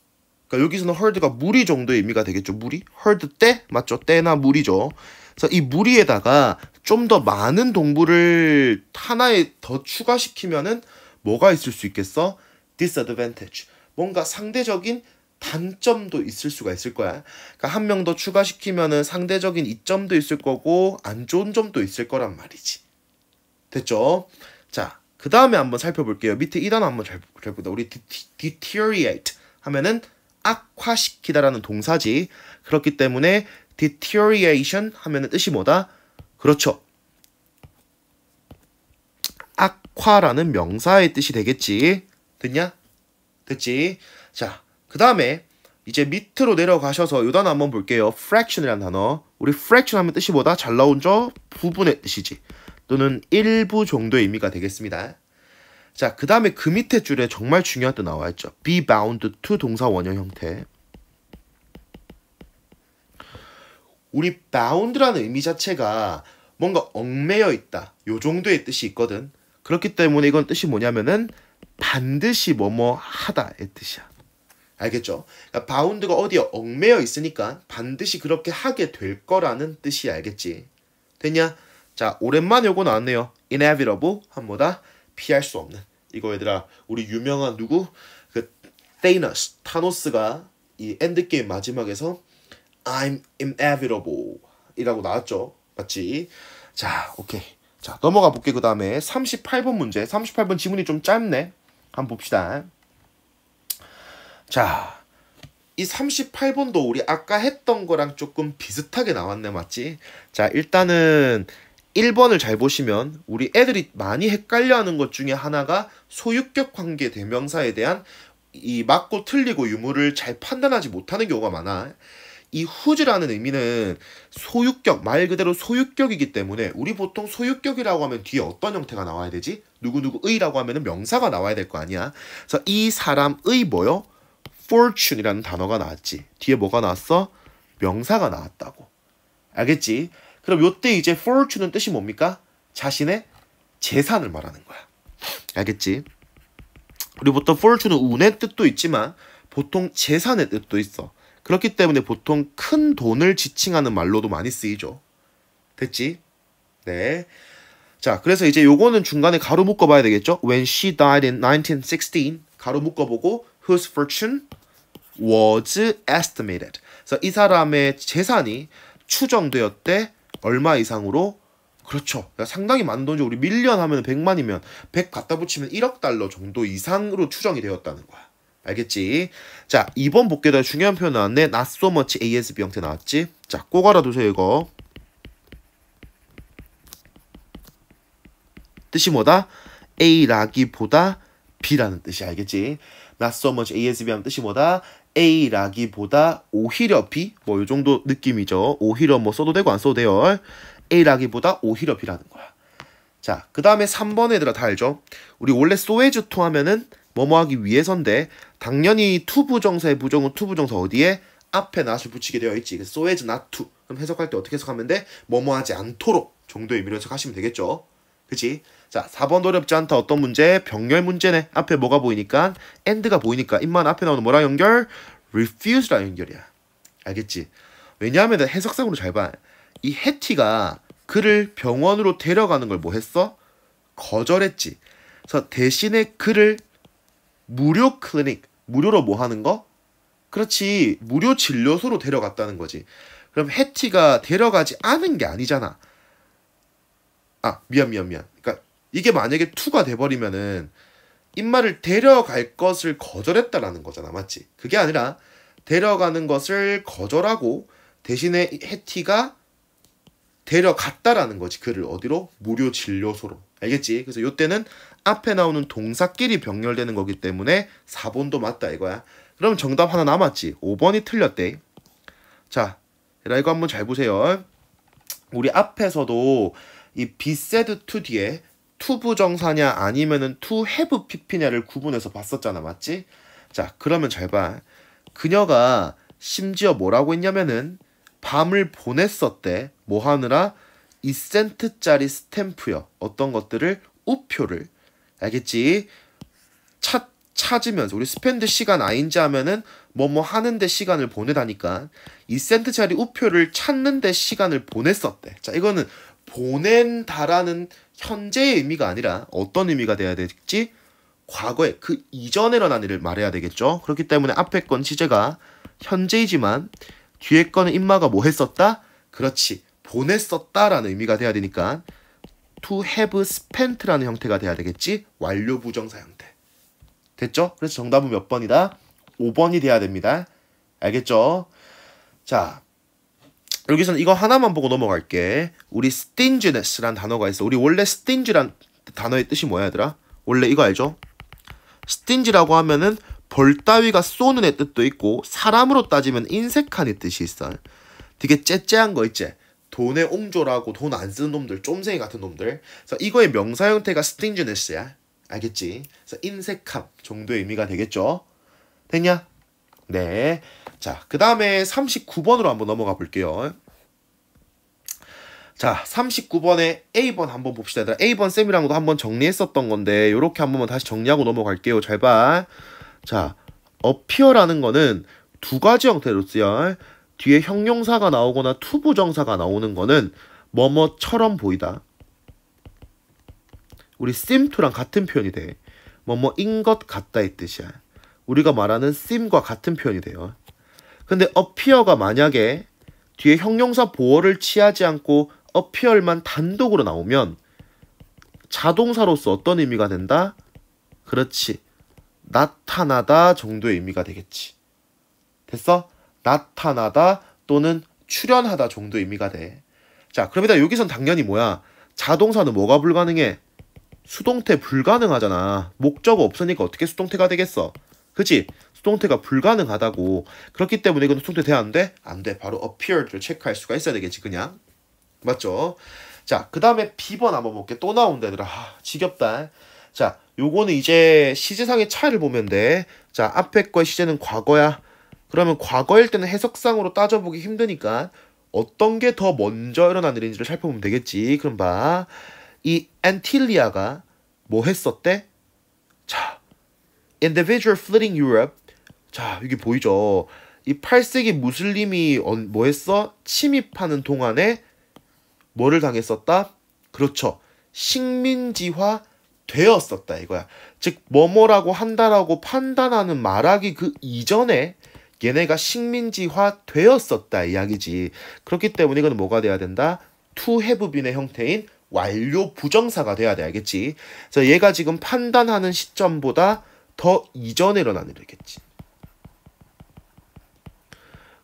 Speaker 1: 그러니까 여기서는 헐드가 무리 정도의 의미가 되겠죠. 무리? 헐드 때? 맞죠? 때나 무리죠. 그래서 이 무리에다가 좀 더 많은 동물을 하나에 더 추가시키면은 뭐가 있을 수 있겠어? disadvantage. 뭔가 상대적인 단점도 있을 수가 있을 거야. 그러니까 한 명 더 추가시키면은 상대적인 이점도 있을 거고 안 좋은 점도 있을 거란 말이지. 됐죠? 자, 그 다음에 한번 살펴볼게요. 밑에 2단 한번 잘 보다. 우리 deteriorate 하면은 악화시키다라는 동사지. 그렇기 때문에 deterioration 하면 뜻이 뭐다? 그렇죠. 악화라는 명사의 뜻이 되겠지. 됐냐? 됐지? 자, 그 다음에 이제 밑으로 내려가셔서 요 단어 한번 볼게요. fraction이라는 단어. 우리 fraction 하면 뜻이 뭐다? 잘 나온 저 부분의 뜻이지. 또는 일부 정도의 의미가 되겠습니다. 자, 그 다음에 그 밑에 줄에 정말 중요한 뜻 나와 있죠. be bound to 동사 원형 형태. 우리 bound라는 의미 자체가 뭔가 얽매여 있다. 요 정도의 뜻이 있거든. 그렇기 때문에 이건 뜻이 뭐냐면은 반드시 뭐뭐 하다의 뜻이야. 알겠죠? 그러니까 바운드가 어디에 얽매여 있으니까 반드시 그렇게 하게 될 거라는 뜻이 알겠지. 됐냐? 자, 오랜만에 요거 나왔네요. inevitable 한 뭐다? 피할 수 없는 이거 얘들아 우리 유명한 누구 그 테이너스 타노스가 이 엔드게임 마지막에서 I'm inevitable 이라고 나왔죠 맞지? 자 오케이 자 넘어가 볼게 그 다음에 38번 문제 38번 지문이 좀 짧네 한번 봅시다 자이 38번도 우리 아까 했던 거랑 조금 비슷하게 나왔네 맞지? 자 일단은 1번을 잘 보시면 우리 애들이 많이 헷갈려하는 것 중에 하나가 소유격 관계 대명사에 대한 이 맞고 틀리고 유무를 잘 판단하지 못하는 경우가 많아. 이 후즈라는 의미는 소유격 말 그대로 소유격이기 때문에 우리 보통 소유격이라고 하면 뒤에 어떤 형태가 나와야 되지? 누구누구의라고 하면 명사가 나와야 될 거 아니야. 그래서 이 사람의 뭐요? fortune이라는 단어가 나왔지. 뒤에 뭐가 나왔어? 명사가 나왔다고. 알겠지? 그럼 요때 이제 fortune은 뜻이 뭡니까? 자신의 재산을 말하는 거야. 알겠지? 우리 보통 fortune은 운의 뜻도 있지만 보통 재산의 뜻도 있어. 그렇기 때문에 보통 큰 돈을 지칭하는 말로도 많이 쓰이죠. 됐지? 네. 자, 그래서 이제 요거는 중간에 가로 묶어 봐야 되겠죠? When she died in 1916 가로 묶어 보고 whose fortune was estimated. 그래서 이 사람의 재산이 추정되었대 얼마 이상으로 그렇죠. 그러니까 상당히 많은 돈이죠. 우리 밀리언 하면 100만이면 100 갖다 붙이면 1억 달러 정도 이상으로 추정이 되었다는 거야. 알겠지? 자, 이번 복귀에 중요한 표현 나왔네. Not so much ASB 형태 나왔지? 자, 꼭 알아두세요, 이거. 뜻이 뭐다? A라기보다 B라는 뜻이 알겠지? Not so much ASB 하면 뜻이 뭐다? A라기보다 오히려 B 뭐요 정도 느낌이죠. 오히려 뭐 써도 되고 안 써도 돼요. A라기보다 오히려 B라는 거야. 자, 그 다음에 3번 얘들아 다 알죠? 우리 원래 소에즈토 하면은 뭐뭐 하기 위해서인데 당연히 투부정사의 부정은 투부정사 어디에? 앞에 not을 붙이게 되어 있지. 소에즈 so not to. 그럼 해석할 때 어떻게 해석하면 돼? 뭐뭐 하지 않도록 정도의 의미로 해석하시면 되겠죠. 그치? 자, 4번 어렵지 않다. 어떤 문제? 병렬 문제네. 앞에 뭐가 보이니까? and가 보이니까. 입만 앞에 나오는 뭐랑 연결? refuse랑 연결이야. 알겠지? 왜냐하면 해석상으로 잘 봐. 이 해티가 그를 병원으로 데려가는 걸 뭐 했어? 거절했지. 그래서 대신에 그를 무료 클리닉, 무료로 뭐 하는 거? 그렇지. 무료 진료소로 데려갔다는 거지. 그럼 해티가 데려가지 않은 게 아니잖아. 아 미안 미안 미안 그러니까 이게 만약에 투가 돼버리면은 입마를 데려갈 것을 거절했다라는 거잖아 맞지 그게 아니라 데려가는 것을 거절하고 대신에 해티가 데려갔다라는 거지 그를 어디로 무료 진료소로 알겠지 그래서 요때는 앞에 나오는 동사끼리 병렬되는 거기 때문에 4번도 맞다 이거야 그럼 정답 하나 남았지 5번이 틀렸대 자 이거 한번 잘 보세요 우리 앞에서도 이 비세드 투 뒤에 투부 정사냐 아니면은 투해브피피냐를 구분해서 봤었잖아, 맞지? 자, 그러면 잘 봐. 그녀가 심지어 뭐라고 했냐면은 밤을 보냈었대. 뭐 하느라 2센트짜리 스탬프요. 어떤 것들을 우표를 알겠지? 찾 찾으면서 우리 스펜드 시간 아닌지 하면은 뭐뭐 하는데 시간을 보내다니까 2센트짜리 우표를 찾는데 시간을 보냈었대. 자, 이거는 보낸다라는 현재의 의미가 아니라 어떤 의미가 돼야 될지 과거에 그 이전에 일어난 일을 말해야 되겠죠. 그렇기 때문에 앞에 건 시제가 현재이지만 뒤에 건은 인마가 뭐 했었다? 그렇지. 보냈었다라는 의미가 돼야 되니까 to have spent라는 형태가 돼야 되겠지. 완료 부정사 형태. 됐죠? 그래서 정답은 몇 번이다? 5번이 돼야 됩니다. 알겠죠? 자, 여기서는 이거 하나만 보고 넘어갈게. 우리 stinginess란 단어가 있어. 우리 원래 stingy란 단어의 뜻이 뭐야, 얘들아? 원래 이거 알죠? stingy라고 하면은 벌 따위가 쏘는 애 뜻도 있고 사람으로 따지면 인색한의 뜻이 있어. 되게 째째한 거 있지? 돈에 옹졸하고 돈 안 쓰는 놈들, 쫌생이 같은 놈들. 그래서 이거의 명사 형태가 stinginess야. 알겠지? 그래서 인색함 정도의 의미가 되겠죠? 됐냐? 네. 자, 그 다음에 39번으로 한번 넘어가 볼게요. 자, 39번에 A번 한번 봅시다. 얘들아. A번 쌤이랑도 한번 정리했었던 건데 이렇게 한번 다시 정리하고 넘어갈게요. 잘 봐. 자, 어피어라는 거는 두 가지 형태로 쓰여. 뒤에 형용사가 나오거나 투부정사가 나오는 거는 뭐뭐처럼 보이다. 우리 s i m 랑 같은 표현이 돼. 뭐뭐인 것 같다의 뜻이야. 우리가 말하는 sim과 같은 표현이 돼요. 근데 appear가 만약에 뒤에 형용사 보어를 취하지 않고 appear만 단독으로 나오면 자동사로서 어떤 의미가 된다? 그렇지. 나타나다 정도의 의미가 되겠지. 됐어? 나타나다 또는 출현하다 정도의 의미가 돼. 자, 그럼 일단 여기선 당연히 뭐야? 자동사는 뭐가 불가능해? 수동태 불가능하잖아. 목적 없으니까 어떻게 수동태가 되겠어? 그치? 수동태가 불가능하다고 그렇기 때문에 이건 수동태 돼야 안 돼? 안 돼. 바로 appeared를 체크할 수가 있어야 되겠지 그냥. 맞죠? 자, 그 다음에 비번 한번 볼게. 또 나온다 얘들아. 아, 지겹다. 자, 요거는 이제 시제상의 차이를 보면 돼. 자, 앞에 거의 시제는 과거야. 그러면 과거일 때는 해석상으로 따져보기 힘드니까 어떤 게 더 먼저 일어난 일인지를 살펴보면 되겠지. 그럼 봐. 이 엔틸리아가 뭐 했었대? 자, individual fleeing Europe 자, 여기 보이죠? 이 8세기 무슬림이 뭐 했어? 침입하는 동안에 뭐를 당했었다? 그렇죠. 식민지화 되었었다 이거야. 즉 뭐뭐라고 한다라고 판단하는 말하기 그 이전에 얘네가 식민지화 되었었다 이야기지. 그렇기 때문에 이건 뭐가 돼야 된다? 투해부빈의 형태인 완료 부정사가 돼야 되겠지 그래서 얘가 지금 판단하는 시점보다 더 이전에 일어나는 일이겠지.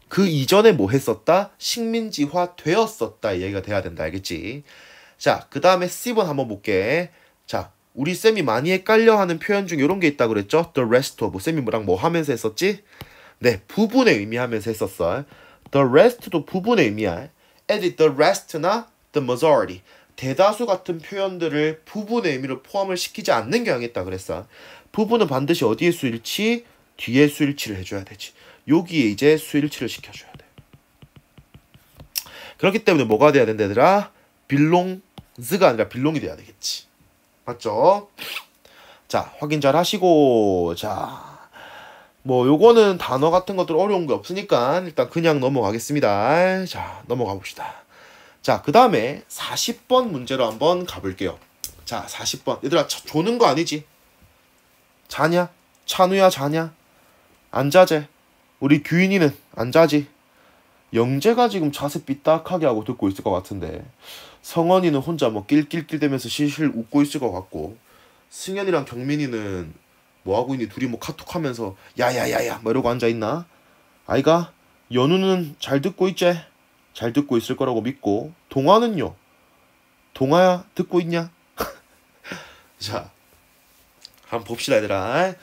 Speaker 1: 그 이전에 뭐 했었다? 식민지화 되었었다. 얘기가 돼야 된다. 알겠지? 자, 그 다음에 C번 한번 볼게. 자, 우리 쌤이 많이 헷갈려 하는 표현 중 이런 게 있다고 그랬죠? The rest of. 뭐 쌤이 뭐랑 뭐 하면서 했었지? 네, 부분의 의미하면서 했었어. The rest도 부분의 의미야. edit the rest나 the majority. 대다수 같은 표현들을 부분의 의미로 포함을 시키지 않는 경향이 있다 그랬어. 부분은 반드시 어디에 수일치? 뒤에 수일치를 해줘야 되지. 여기에 이제 수위치를 시켜줘야 돼. 그렇기 때문에 뭐가 돼야 된다 얘들아? 빌롱즈가 아니라 빌롱이 돼야 되겠지. 맞죠? 자, 확인 잘 하시고 자, 뭐 요거는 단어 같은 것들 어려운 게 없으니까 일단 그냥 넘어가겠습니다. 자, 넘어가 봅시다. 자, 그 다음에 40번 문제로 한번 가볼게요. 자, 40번. 얘들아, 자, 조는 거 아니지? 자냐? 찬우야, 자냐? 안 자제? 우리 규인이는 안 자지. 영재가 지금 자세 삐딱하게 하고 듣고 있을 것 같은데 성원이는 혼자 뭐 낄낄낄 대면서 실실 웃고 있을 것 같고 승현이랑 경민이는 뭐 하고 있니 둘이 뭐 카톡하면서 야야야야 뭐 이러고 앉아 있나 아이가 연우는 잘 듣고 있지 잘 듣고 있을 거라고 믿고 동화는요 동화야 듣고 있냐 자 한번 봅시다 얘들아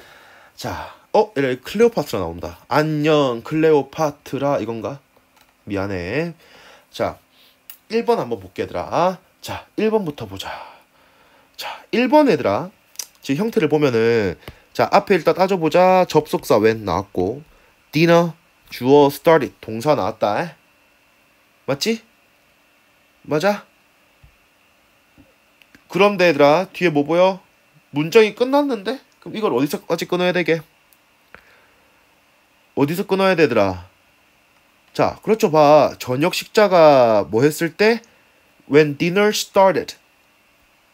Speaker 1: 자 어? 이래 클레오파트라 나온다. 안녕 클레오파트라 이건가? 미안해. 자, 1번 한번 볼게 얘들아. 자, 1번부터 보자. 자, 1번 얘들아. 지금 형태를 보면은 자, 앞에 일단 따져보자. 접속사 w 나왔고 디너 주어, 스타 a 동사 나왔다. 맞지? 맞아? 그럼데 얘들아, 뒤에 뭐 보여? 문장이 끝났는데? 그럼 이걸 어디서까지 끊어야 되게? 어디서 끊어야 되더라. 자, 그렇죠. 봐. 저녁 식자가 뭐 했을 때 when dinner started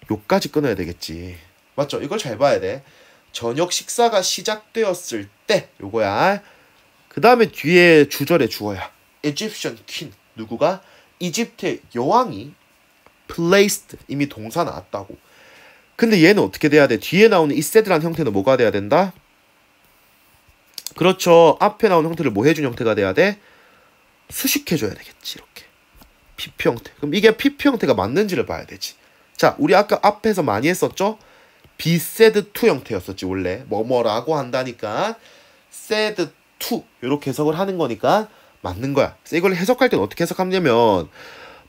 Speaker 1: 요까지 끊어야 되겠지. 맞죠? 이걸 잘 봐야 돼. 저녁 식사가 시작되었을 때 요거야. 그다음에 뒤에 주절에 주어야. Egyptian king 누구가 이집트의 여왕이 placed 이미 동사 나왔다고. 근데 얘는 어떻게 돼야 돼? 뒤에 나오는 이 s a d 라 형태는 뭐가 돼야 된다? 그렇죠. 그렇죠. 앞에 나온 형태를 뭐 해준 형태가 돼야 돼? 수식해줘야 되겠지. 이렇게. PP 형태. 그럼 이게 PP 형태가 맞는지를 봐야 되지. 자, 우리 아까 앞에서 많이 했었죠? B SED2 형태였었지, 원래. 뭐뭐라고 한다니까. SED2. 이렇게 해석을 하는 거니까 맞는 거야. 그래서 이걸 해석할 때는 어떻게 해석하냐면,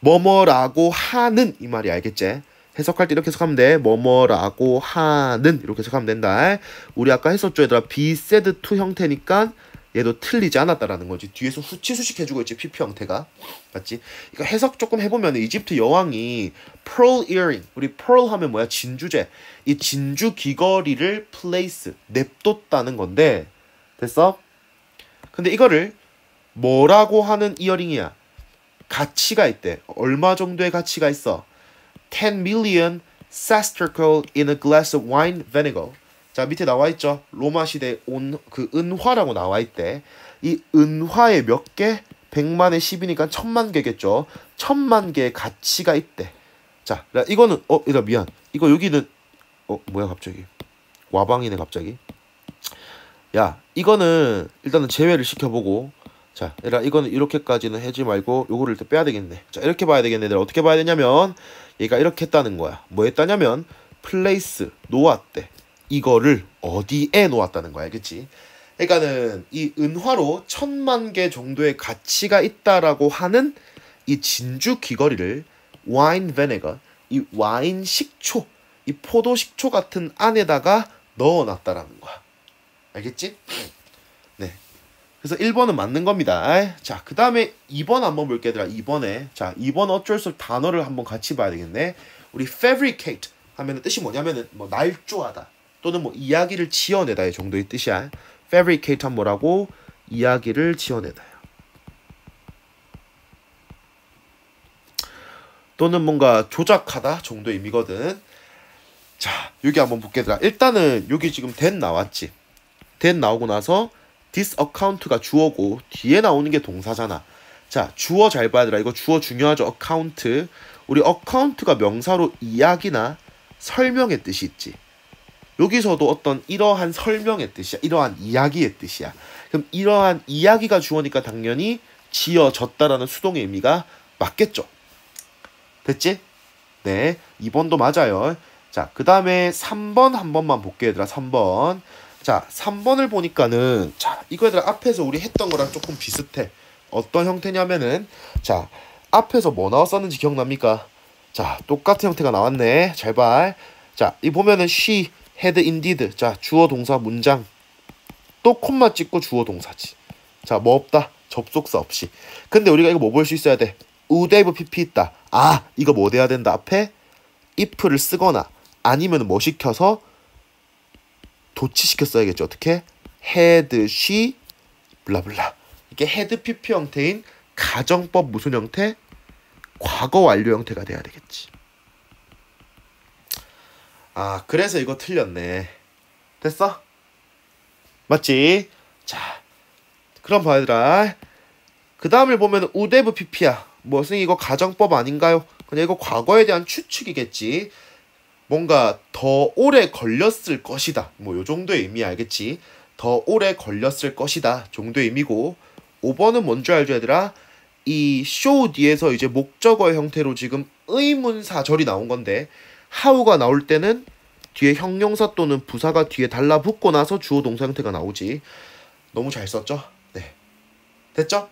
Speaker 1: 뭐뭐라고 하는 이 말이 알겠지? 해석할 때 이렇게 해석하면 돼. 뭐뭐라고 하는 이렇게 해석하면 된다. 우리 아까 했었죠 얘들아. be said to 형태니까 얘도 틀리지 않았다라는 거지. 뒤에서 후치수식 해주고 있지, PP 형태가. 맞지? 그러니까 해석 조금 해보면 이집트 여왕이 pearl earring, 우리 pearl 하면 뭐야? 진주제. 이 진주 귀걸이를 place, 냅뒀다는 건데, 됐어? 근데 이거를 뭐라고 하는 이어링이야? 가치가 있대. 얼마 정도의 가치가 있어? 10 million sestercal in a glass of wine vinegar. 자, 밑에 나와 있죠. 로마 시대 온 그 은화라고 나와 있대. 이 은화에 몇 개? 100만에 10이니까 1000만 개겠죠. 1000만 개의 가치가 있대. 자, 이거는 어, 이거 미안. 이거 여기는 어, 뭐야 갑자기. 와방이네 갑자기. 야, 이거는 일단은 제외를 시켜보고 자, 얘들아 이거는 이렇게까지는 해지 말고 요거를 빼야 되겠네. 자, 이렇게 봐야 되겠네. 얘들아 어떻게 봐야 되냐면 얘가 이렇게 했다는 거야. 뭐 했다냐면 플레이스 놓았대. 이거를 어디에 놓았다는 거야. 그치? 그러니까는 이 은화로 천만 개 정도의 가치가 있다라고 하는 이 진주 귀걸이를 와인 베네가 이 와인 식초 이 포도 식초 같은 안에다가 넣어놨다라는 거야. 알겠지? 그래서 1번은 맞는 겁니다. 자, 그 다음에 2번 한번 볼게 얘들아. 2번에. 자, 2번 어쩔 수 없이 단어를 한번 같이 봐야 되겠네. 우리 fabricate 하면 뜻이 뭐냐면은 뭐 날조하다. 또는 뭐 이야기를 지어내다의 정도의 뜻이야. fabricate 한 뭐라고? 이야기를 지어내다. 또는 뭔가 조작하다 정도의 의미거든. 자, 여기 한번 볼게 얘들아. 일단은 여기 지금 된 나왔지. 된 나오고 나서 this account가 주어고 뒤에 나오는 게 동사잖아. 자, 주어 잘 봐야 되라. 이거 주어 중요하죠. account. 우리 account가 명사로 이야기나 설명의 뜻이 있지. 여기서도 어떤 이러한 설명의 뜻이야. 이러한 이야기의 뜻이야. 그럼 이러한 이야기가 주어니까 당연히 지어졌다라는 수동의 의미가 맞겠죠. 됐지? 네. 2번도 맞아요. 자, 그 다음에 3번 한 번만 볼게 얘들아. 3번. 자, 3번을 보니까는 자, 이거 얘들 앞에서 우리 했던 거랑 조금 비슷해. 어떤 형태냐면은 자, 앞에서 뭐 나왔었는지 기억납니까? 자, 똑같은 형태가 나왔네. 제발. 자, 이 보면은 she had indeed. 자, 주어 동사 문장. 또 콤마 찍고 주어 동사지. 자, 뭐 없다. 접속사 없이. 근데 우리가 이거 뭐 볼 수 있어야 돼? would have pp 있다. 아, 이거 뭐 돼야 된다. 앞에 if를 쓰거나 아니면 뭐 시켜서 도치시켜 써야겠죠. 어떻게? 헤드, 쉬, 블라블라. 이게 헤드 PP 형태인 가정법 무슨 형태? 과거 완료 형태가 돼야 되겠지. 아, 그래서 이거 틀렸네. 됐어? 맞지? 자, 그럼 봐, 얘들아. 그 다음을 보면 우대부 PP야. 무슨 이거 가정법 아닌가요? 그냥 이거 과거에 대한 추측이겠지. 뭔가 더 오래 걸렸을 것이다. 뭐 요 정도의 의미 알겠지? 더 오래 걸렸을 것이다. 정도의 의미고 5번은 뭔지 알죠 얘들아? 이 쇼 뒤에서 이제 목적어 형태로 지금 의문사절이 나온 건데 하우가 나올 때는 뒤에 형용사 또는 부사가 뒤에 달라붙고 나서 주어 동사 형태가 나오지. 너무 잘 썼죠? 네. 됐죠?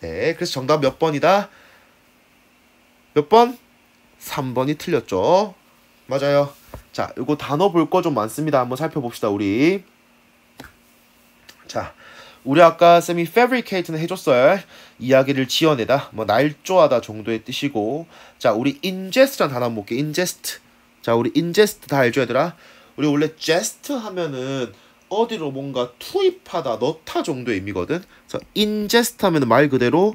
Speaker 1: 네. 그래서 정답 몇 번이다? 몇 번? 3번이 틀렸죠. 맞아요. 자, 이거 단어 볼 거 좀 많습니다. 한번 살펴봅시다, 우리. 자, 우리 아까 쌤이 fabricate는 해줬어요. 이야기를 지어내다, 뭐 날조하다 정도의 뜻이고 자, 우리 ingest란 단어 한번 볼게요. ingest. 자, 우리 ingest 다 알죠, 얘들아? 우리 원래 jest 하면은 어디로 뭔가 투입하다, 넣다 정도의 의미거든. 그래서 ingest 하면 말 그대로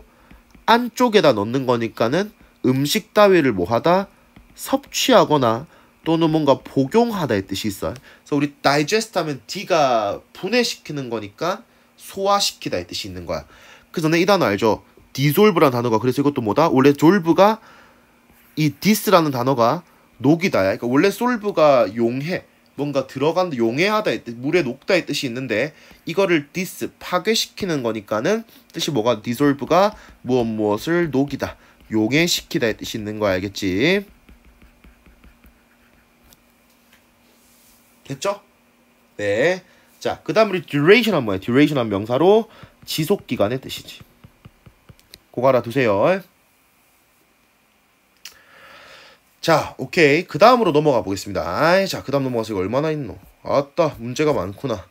Speaker 1: 안쪽에다 넣는 거니까는 음식 따위를 뭐하다 섭취하거나 또는 뭔가 복용하다의 뜻이 있어요. 그래서 우리 digest 하면 D가 분해시키는 거니까 소화시키다의 뜻이 있는 거야. 그 전에 이 단어 알죠? d i s s o l v e 라는 단어가 그래서 이것도 뭐다? 원래 졸브가 이 d 디 s 라는 단어가 녹이다야. 그러니까 원래 솔브가 용해 뭔가 들어간다 용해하다의 뜻, 물에 녹다의 뜻이 있는데 이거를 d 디 s 파괴시키는 거니까는 뜻이 뭐가 d i s s 디 v e 가 무엇 무엇을 녹이다 용해시키다의 뜻이 있는 거 알겠지? 됐죠? 네. 자, 그 다음 우리 d u r a t i o n 한 뭐예요? d u r a t i o n 한 명사로 지속기간의 뜻이지. 그거 알아두세요. 자, 오케이. 그 다음으로 넘어가 보겠습니다. 아이, 자, 그 다음 넘어가서 이거 얼마나 있노? 아따, 문제가 많구나.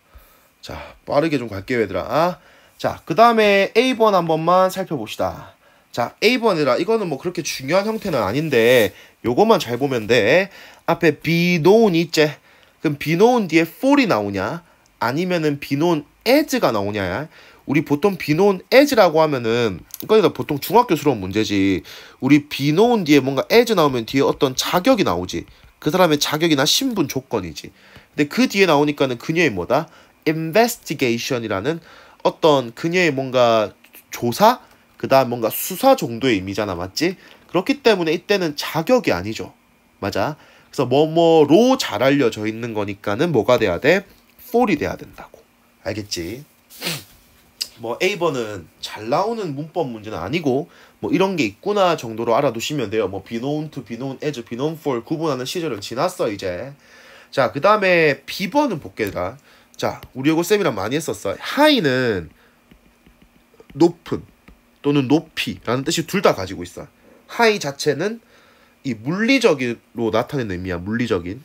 Speaker 1: 자, 빠르게 좀 갈게요, 얘들아. 자, 그 다음에 A번 한 번만 살펴봅시다. 자, A번 얘들아, 이거는 뭐 그렇게 중요한 형태는 아닌데, 요것만 잘 보면 돼. 앞에 be known 있제. 그럼 비노은 뒤에 for이 나오냐? 아니면은 비노은 as가 나오냐? 우리 보통 비노은 as라고 하면은 그러니까 보통 중학교스러운 문제지. 우리 비노은 뒤에 뭔가 as 나오면 뒤에 어떤 자격이 나오지. 그 사람의 자격이나 신분 조건이지. 근데 그 뒤에 나오니까는 그녀의 뭐다? investigation이라는 어떤 그녀의 뭔가 조사 그다음 뭔가 수사 정도의 의미잖아 맞지? 그렇기 때문에 이때는 자격이 아니죠. 맞아. 그래서 뭐뭐로 잘 알려져 있는 거니까는 뭐가 돼야 돼? for이 돼야 된다고. 알겠지? 뭐 A번은 잘 나오는 문법 문제는 아니고 뭐 이런 게 있구나 정도로 알아두시면 돼요. 뭐 비노운 투 비노운 에즈 비노운 폴 구분하는 시절은 지났어 이제. 자, 그다음에 B번은 볼게다. 자, 우리 요거 쌤이랑 많이 했었어. 하이는 높은 또는 높이라는 뜻이 둘 다 가지고 있어. 하이 자체는 이 물리적으로 나타낸 의미야. 물리적인.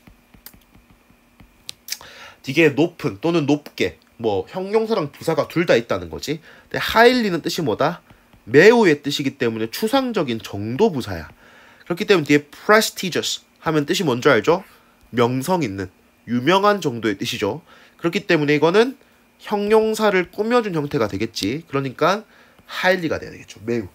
Speaker 1: 되게 높은 또는 높게 뭐 형용사랑 부사가 둘 다 있다는 거지. 근데 하일리는 뜻이 뭐다? 매우의 뜻이기 때문에 추상적인 정도 부사야. 그렇기 때문에 뒤에 prestigious 하면 뜻이 뭔지 알죠? 명성 있는, 유명한 정도의 뜻이죠. 그렇기 때문에 이거는 형용사를 꾸며준 형태가 되겠지. 그러니까 하일리 h l y 가 되겠죠. 매우.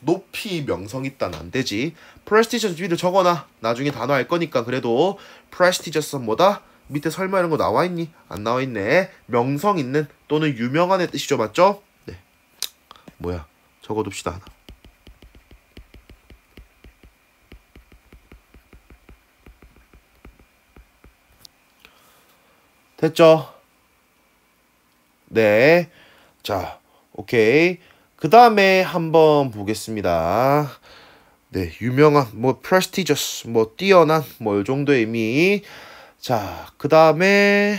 Speaker 1: 높이 명성이 있단 안 되지. 프레 e 티 t i g 를 적어놔. 나중에 단어 할 거니까 그래도 프레 e 티 t i 보다 밑에 설마 이런 거 나와 있니? 안 나와 있네. 명성 있는 또는 유명한의 뜻이죠. 맞죠? 네. 뭐야. 적어둡시다. 하나. 됐죠? 네. 자, 오케이. 그 다음에 한번 보겠습니다. 네, 유명한, 뭐, prestigious, 뭐, 뛰어난, 뭐, 이 정도의 의미. 자, 그 다음에,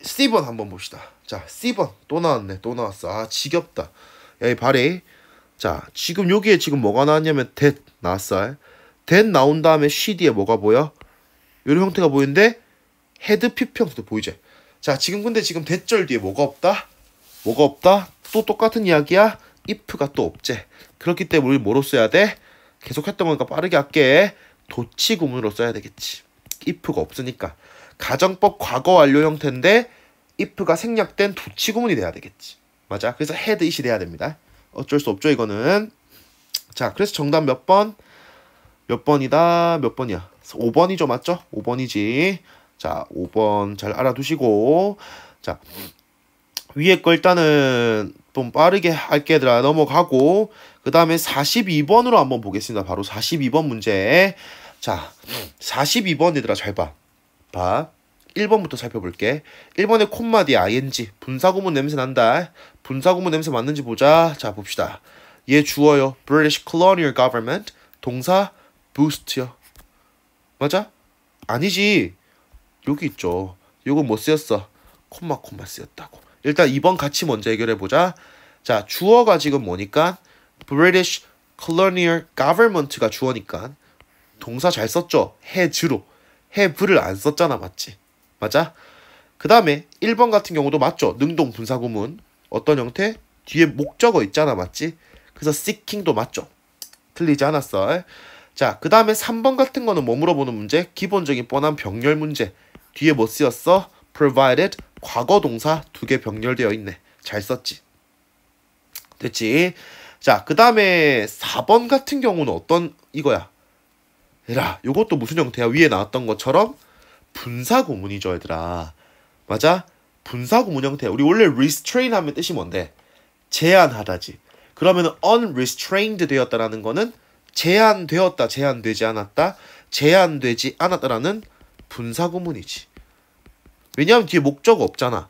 Speaker 1: C번 한번 봅시다. 자, C번. 또 나왔네, 또 나왔어. 아, 지겹다. 야, 이 발에. 자, 지금 여기에 지금 뭐가 나왔냐면, that 나왔어. that 나온 다음에 c d 에 뭐가 보여? 이런 형태가 보이는데, 헤드 피평도 보이지? 자, 지금 근데 지금 대절 뒤에 뭐가 없다? 뭐가 없다? 또 똑같은 이야기야? if가 또없지 그렇기 때문에 우리 뭐로 써야 돼? 계속했던 거니까 빠르게 할게. 도치 구문으로 써야 되겠지. if가 없으니까. 가정법 과거 완료 형태인데 if가 생략된 도치 구문이 돼야 되겠지. 맞아. 그래서 헤드 d 이 돼야 됩니다. 어쩔 수 없죠, 이거는. 자, 그래서 정답 몇 번? 몇 번이다? 몇 번이야? 5번이죠, 맞죠? 5번이지. 자, 5번 잘 알아두시고. 자, 위에 거 일단은 좀 빠르게 할게 들아 넘어가고 그 다음에 42번으로 한번 보겠습니다. 바로 42번 문제. 자, 42번 얘들아 잘 봐. 봐. 1번부터 살펴볼게. 1번에 콤마 디 ing. 분사구문 냄새 난다. 분사구문 냄새 맞는지 보자. 자, 봅시다. 얘 주어요. British Colonial Government. 동사 boost요. 맞아? 아니지. 여기 있죠. 요거뭐 쓰였어? 콤마 콤마 쓰였다고. 일단 2번 같이 먼저 해결해 보자. 자, 주어가 지금 뭐니까 British Colonial Government가 주어니까 동사 잘 썼죠? 해즈로. 해브를 안 썼잖아, 맞지? 맞아? 그 다음에 1번 같은 경우도 맞죠? 능동 분사구문. 어떤 형태? 뒤에 목적어 있잖아, 맞지? 그래서 seeking도 맞죠? 틀리지 않았어. 자, 그 다음에 3번 같은 거는 뭐 물어보는 문제? 기본적인 뻔한 병렬 문제. 뒤에 뭐 쓰였어? provided 과거 동사 두 개 병렬되어 있네. 잘 썼지. 됐지? 자, 그 다음에 4번 같은 경우는 어떤 이거야? 얘들아, 요것도 무슨 형태야? 위에 나왔던 것처럼 분사 구문이죠, 얘들아. 맞아? 분사 구문 형태. 우리 원래 restrain 하면 뜻이 뭔데? 제한하다지. 그러면 unrestrained 되었다라는 거는 제한되었다, 제한되지 않았다, 제한되지 않았다라는 분사 구문이지. 왜냐하면 뒤에 목적 없잖아.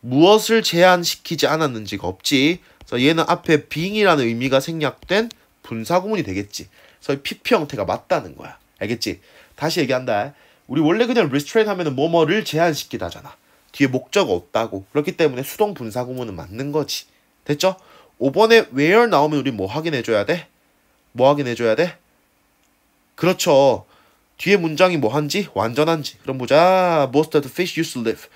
Speaker 1: 무엇을 제한시키지 않았는지가 없지. 그래서 얘는 앞에 빙이라는 의미가 생략된 분사구문이 되겠지. 그래서 PP 형태가 맞다는 거야. 알겠지? 다시 얘기한다. 우리 원래 그냥 restrain 하면은 뭐뭐를 제한시키다잖아. 뒤에 목적 없다고. 그렇기 때문에 수동 분사구문은 맞는 거지. 됐죠? 5번에 where 나오면 우리 뭐 확인해줘야 돼? 뭐 확인해줘야 돼? 그렇죠. 뒤에 문장이 뭐한지 완전한지 그럼 보자 most of the fish used to live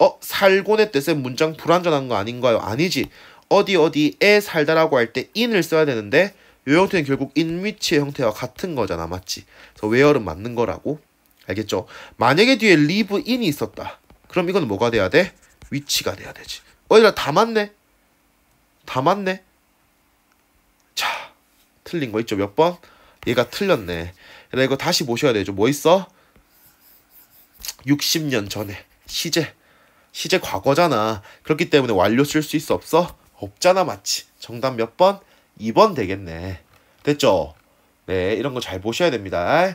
Speaker 1: 어 살곤의 뜻의 문장 불완전한 거 아닌가요 아니지 어디 어디에 살다라고 할 때 in을 써야 되는데 요 형태는 결국 in 위치의 형태와 같은 거잖아 맞지 그래서 where는 맞는 거라고 알겠죠 만약에 뒤에 live in이 있었다 그럼 이건 뭐가 돼야 돼 위치가 돼야 되지 어디다다 맞네 다 맞네 자 틀린 거 있죠 몇 번 얘가 틀렸네 나 이거 다시 모셔야 되죠. 뭐 있어? 60년 전에 시제 시제 과거잖아. 그렇기 때문에 완료 쓸 수 있어 없어? 없잖아 마치. 정답 몇 번? 2번 되겠네. 됐죠? 네, 이런 거 잘 보셔야 됩니다.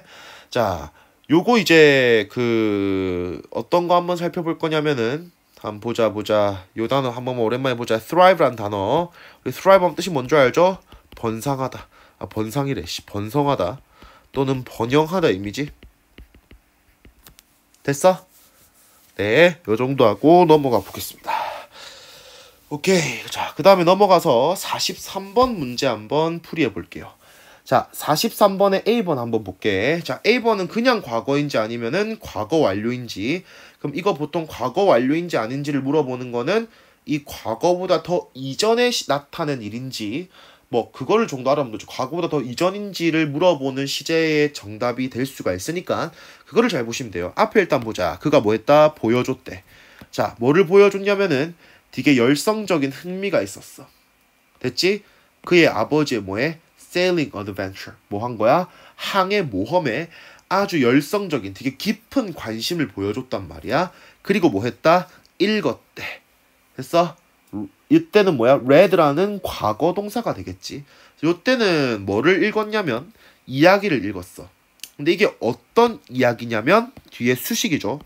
Speaker 1: 자, 요거 이제 그 어떤 거 한번 살펴볼 거냐면은 한번 보자 보자. 요 단어 한번 오랜만에 보자. thrive란 단어. 우리 thrive 하면 뜻이 뭔 줄 알죠? 번상하다. 아, 번상이래. 씨, 번성하다. 또는 번영하다 이미지. 됐어? 네, 요 정도 하고 넘어가 보겠습니다. 오케이. 자, 그 다음에 넘어가서 43번 문제 한번 풀이해 볼게요. 자, 43번에 A번 한번 볼게. 자, A번은 그냥 과거인지 아니면은 과거 완료인지. 그럼 이거 보통 과거 완료인지 아닌지를 물어보는 거는 이 과거보다 더 이전에 나타낸 일인지 뭐 그거를 좀 더 알아보면 되죠. 과거보다 더 이전인지를 물어보는 시제의 정답이 될 수가 있으니까 그거를 잘 보시면 돼요. 앞에 일단 보자. 그가 뭐 했다? 보여줬대. 자, 뭐를 보여줬냐면은 되게 열성적인 흥미가 있었어. 됐지? 그의 아버지의 뭐에? sailing adventure. 뭐 한 거야? 항해 모험에 아주 열성적인 되게 깊은 관심을 보여줬단 말이야. 그리고 뭐 했다? 읽었대. 됐어? 이때는 뭐야? read라는 과거 동사가 되겠지. 요때는 뭐를 읽었냐면 이야기를 읽었어. 근데 이게 어떤 이야기냐면 뒤에 수식이죠.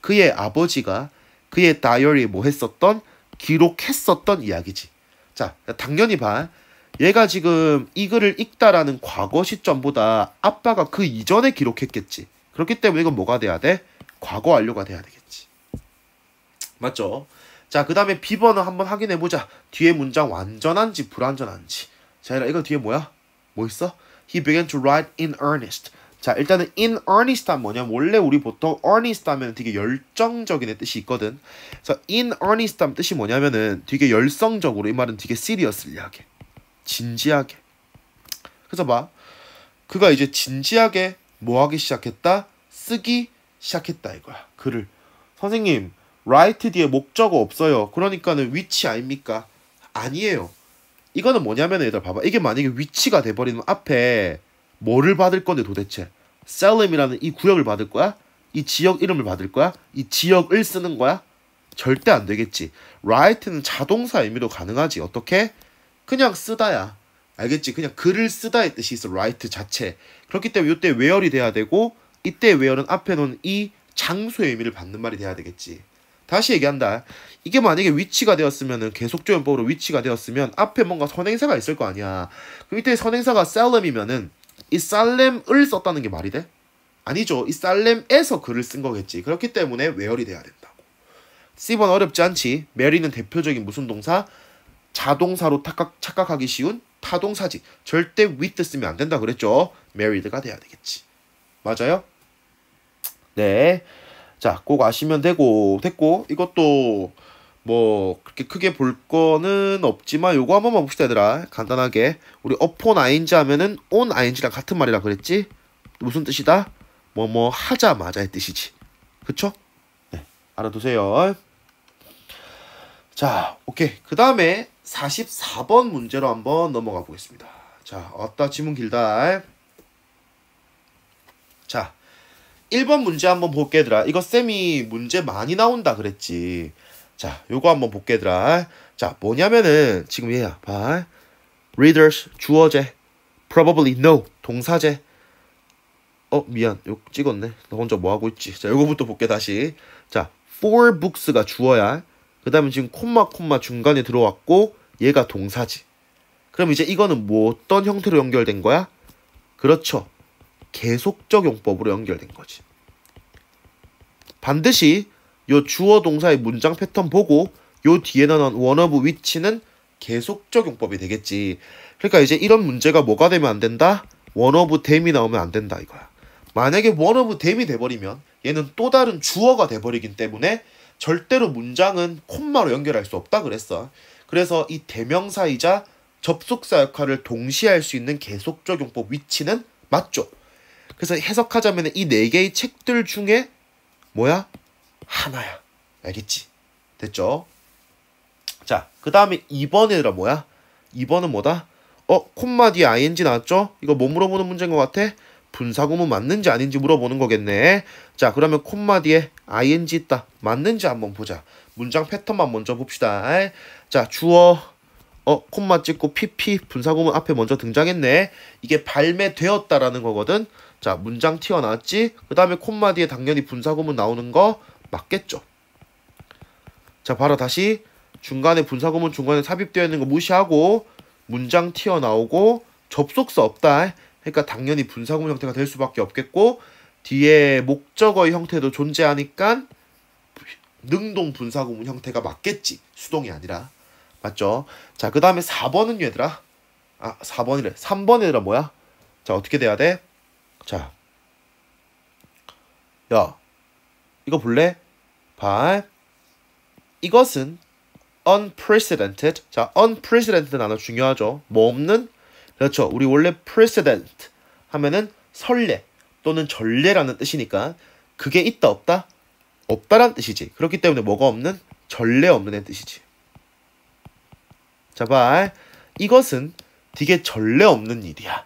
Speaker 1: 그의 아버지가 그의 다이어리에 뭐 했었던 기록했었던 이야기지. 자, 당연히 봐. 얘가 지금 이 글을 읽다라는 과거 시점보다 아빠가 그 이전에 기록했겠지. 그렇기 때문에 이건 뭐가 돼야 돼? 과거 완료가 돼야 되겠지. 맞죠? 자, 그 다음에 B번을 한번 확인해보자. 뒤에 문장 완전한지 불완전한지. 자, 얘들아, 이거 뒤에 뭐야? 뭐 있어? He began to write in earnest. 자, 일단은 in earnest 하면 뭐냐면 원래 우리 보통 earnest 하면 되게 열정적인 뜻이 있거든. 그래서 in earnest 하면 뜻이 뭐냐면은 되게 열성적으로 이 말은 되게 seriously하게 진지하게. 그래서 봐. 그가 이제 진지하게 뭐 하기 시작했다? 쓰기 시작했다 이거야. 글을. 선생님, 라이트 뒤에 목적어 없어요. 그러니까는 위치 아닙니까? 아니에요. 이거는 뭐냐면 얘들 봐봐. 이게 만약에 위치가 돼버리면 앞에 뭐를 받을 건데 도대체? 셀렘이라는이 구역을 받을 거야? 이 지역 이름을 받을 거야? 이 지역을 쓰는 거야? 절대 안 되겠지. 라이트는 자동사 의미도 가능하지. 어떻게? 그냥 쓰다야. 알겠지? 그냥 글을 쓰다의 뜻이 있어. 라이트 자체. 그렇기 때문에 이때 w h 이 돼야 되고 이때 w h e 는 앞에 놓은 이 장소의 의미를 받는 말이 돼야 되겠지. 다시 얘기한다. 이게 만약에 위치가 되었으면은 계속조연법으로 위치가 되었으면 앞에 뭔가 선행사가 있을 거 아니야. 그 밑에 선행사가 살렘이면은 이 살렘을 썼다는 게 말이 돼? 아니죠. 이 살렘에서 글을 쓴 거겠지. 그렇기 때문에 외열이 돼야 된다고. C번 어렵지 않지. 메리는 대표적인 무슨 동사? 자동사로 착각, 착각하기 쉬운 타동사지. 절대 with 쓰면 안 된다 그랬죠. 메리드가 돼야 되겠지. 맞아요? 네. 자, 꼭 아시면 되고 됐고 이것도 뭐 그렇게 크게 볼 거는 없지만 요거 한번만 봅시다 얘들아 간단하게 우리 upon ing 하면은 on ing랑 같은 말이라 그랬지 무슨 뜻이다 뭐 뭐 하자마자의 뜻이지 그쵸 네 알아두세요 자 오케이 그 다음에 44번 문제로 한번 넘어가 보겠습니다 자 어따 지문 길다 자 1번 문제 한번 볼게 얘들아. 이거 쌤이 문제 많이 나온다 그랬지. 자, 요거 한번 볼게 얘들아. 자, 뭐냐면은 지금 얘야. 봐. readers 주어제 probably no 동사제 어 미안 요 찍었네 너 혼자 뭐 하고 있지 자 요거부터 볼게 다시 자 four books가 주어야 그 다음에 지금 콤마 콤마 중간에 들어왔고 얘가 동사지 그럼 이제 이거는 뭐 어떤 형태로 연결된 거야 그렇죠 계속적 용법으로 연결된 거지. 반드시 요 주어 동사의 문장 패턴 보고 요 뒤에 나온 원어브 위치는 계속적 용법이 되겠지. 그러니까 이제 이런 문제가 뭐가 되면 안 된다? 원어브 댐이 나오면 안 된다 이거야. 만약에 원어브 댐이 돼버리면 얘는 또 다른 주어가 돼버리기 때문에 절대로 문장은 콤마로 연결할 수 없다 그랬어. 그래서 이 대명사이자 접속사 역할을 동시에 할 수 있는 계속적 용법 위치는 맞죠. 그래서 해석하자면 이 네 개의 책들 중에 뭐야? 하나야. 알겠지? 됐죠? 자, 그 다음에 2번에들라 뭐야? 2번은 뭐다? 어, 콤마 뒤에 ing 나왔죠? 이거 뭐 물어보는 문제인 것 같아? 분사구문 맞는지 아닌지 물어보는 거겠네. 자, 그러면 콤마 뒤에 ing 있다. 맞는지 한번 보자. 문장 패턴만 먼저 봅시다. 자, 주어, 어, 콤마 찍고 pp 분사구문 앞에 먼저 등장했네. 이게 발매되었다라는 거거든. 자, 문장 튀어나왔지? 그 다음에 콤마 뒤에 당연히 분사구문 나오는 거 맞겠죠? 자, 바로 다시 중간에 분사구문 중간에 삽입되어 있는 거 무시하고 문장 튀어나오고 접속사 없다. 그러니까 당연히 분사구문 형태가 될 수밖에 없겠고 뒤에 목적어의 형태도 존재하니까 능동 분사구문 형태가 맞겠지. 수동이 아니라. 맞죠? 자, 그 다음에 4번은 얘들아. 아, 4번이래. 3번이라 뭐야? 자, 어떻게 돼야 돼? 자, 야, 이거 볼래? But 이것은 unprecedented. 자, unprecedented 단어 중요하죠. 뭐 없는? 그렇죠. 우리 원래 precedent 하면은 설례 또는 전례라는 뜻이니까 그게 있다 없다? 없다란 뜻이지. 그렇기 때문에 뭐가 없는? 전례 없는 뜻이지. 자, 봐. 이것은 되게 전례 없는 일이야.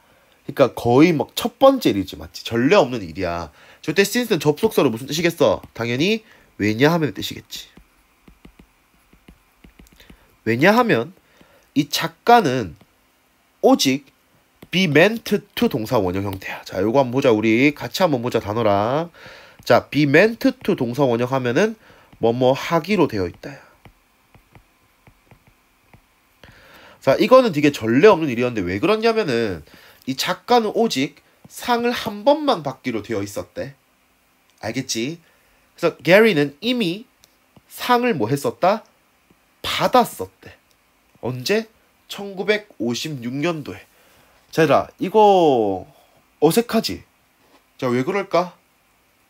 Speaker 1: 그러니까 거의 막 첫 번째 일이지 맞지 전례 없는 일이야 절대 저때 신스는 접속사로 무슨 뜻이겠어 당연히 왜냐하면 뜻이겠지 왜냐하면 이 작가는 오직 be meant to 동사 원형 형태야 자 요거 한번 보자 우리 같이 한번 보자 단어랑 자 be meant to 동사 원형 하면은 뭐 뭐 하기로 되어 있다 자, 이거는 되게 전례 없는 일이었는데 왜 그러냐면은 이 작가는 오직 상을 한 번만 받기로 되어 있었대. 알겠지? 그래서 게리는 이미 상을 뭐 했었다? 받았었대. 언제? 1956년도에. 자, 얘 이거 어색하지? 자, 왜 그럴까?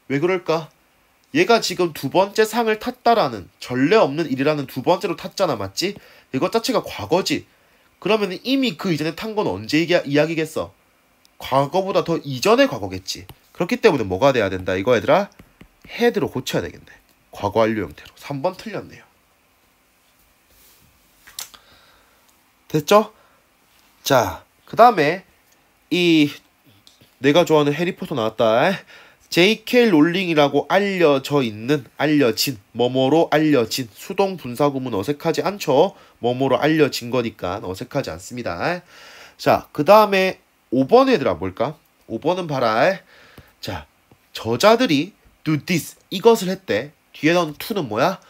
Speaker 1: 왜 그럴까? 얘가 지금 두 번째 상을 탔다라는 전례 없는 일이라는 두 번째로 탔잖아, 맞지? 이것 자체가 과거지. 그러면 이미 그 이전에 탄 건 언제 이야기겠어? 과거보다 더 이전의 과거겠지. 그렇기 때문에 뭐가 돼야 된다 이거 얘들아? 헤드로 고쳐야 되겠네. 과거 완료 형태로. 3번 틀렸네요. 됐죠? 자, 그 다음에 이 내가 좋아하는 해리포터 나왔다. J.K. 롤링이라고 알려져 있는 알려진 뭐뭐로 알려진 수동 분사구문 어색하지 않죠? 뭐뭐로 알려진 거니까 어색하지 않습니다. 자, 그 다음에 5번 얘들아 볼까 5번은 봐라. 자, 저자들이 do this 이것을 했대. 뒤에 넣은 는 to는 뭐야?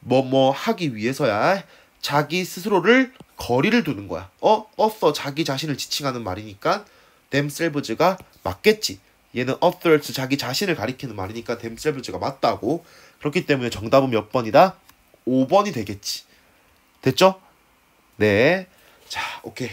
Speaker 1: 뭐뭐 하기 위해서야. 자기 스스로를 거리를 두는 거야. 어? 어서 자기 자신을 지칭하는 말이니까 themselves가 맞겠지. 얘는 authors 자기 자신을 가리키는 말이니까 themselves가 맞다고. 그렇기 때문에 정답은 몇 번이다? 5번이 되겠지. 됐죠? 네. 자, 오케이.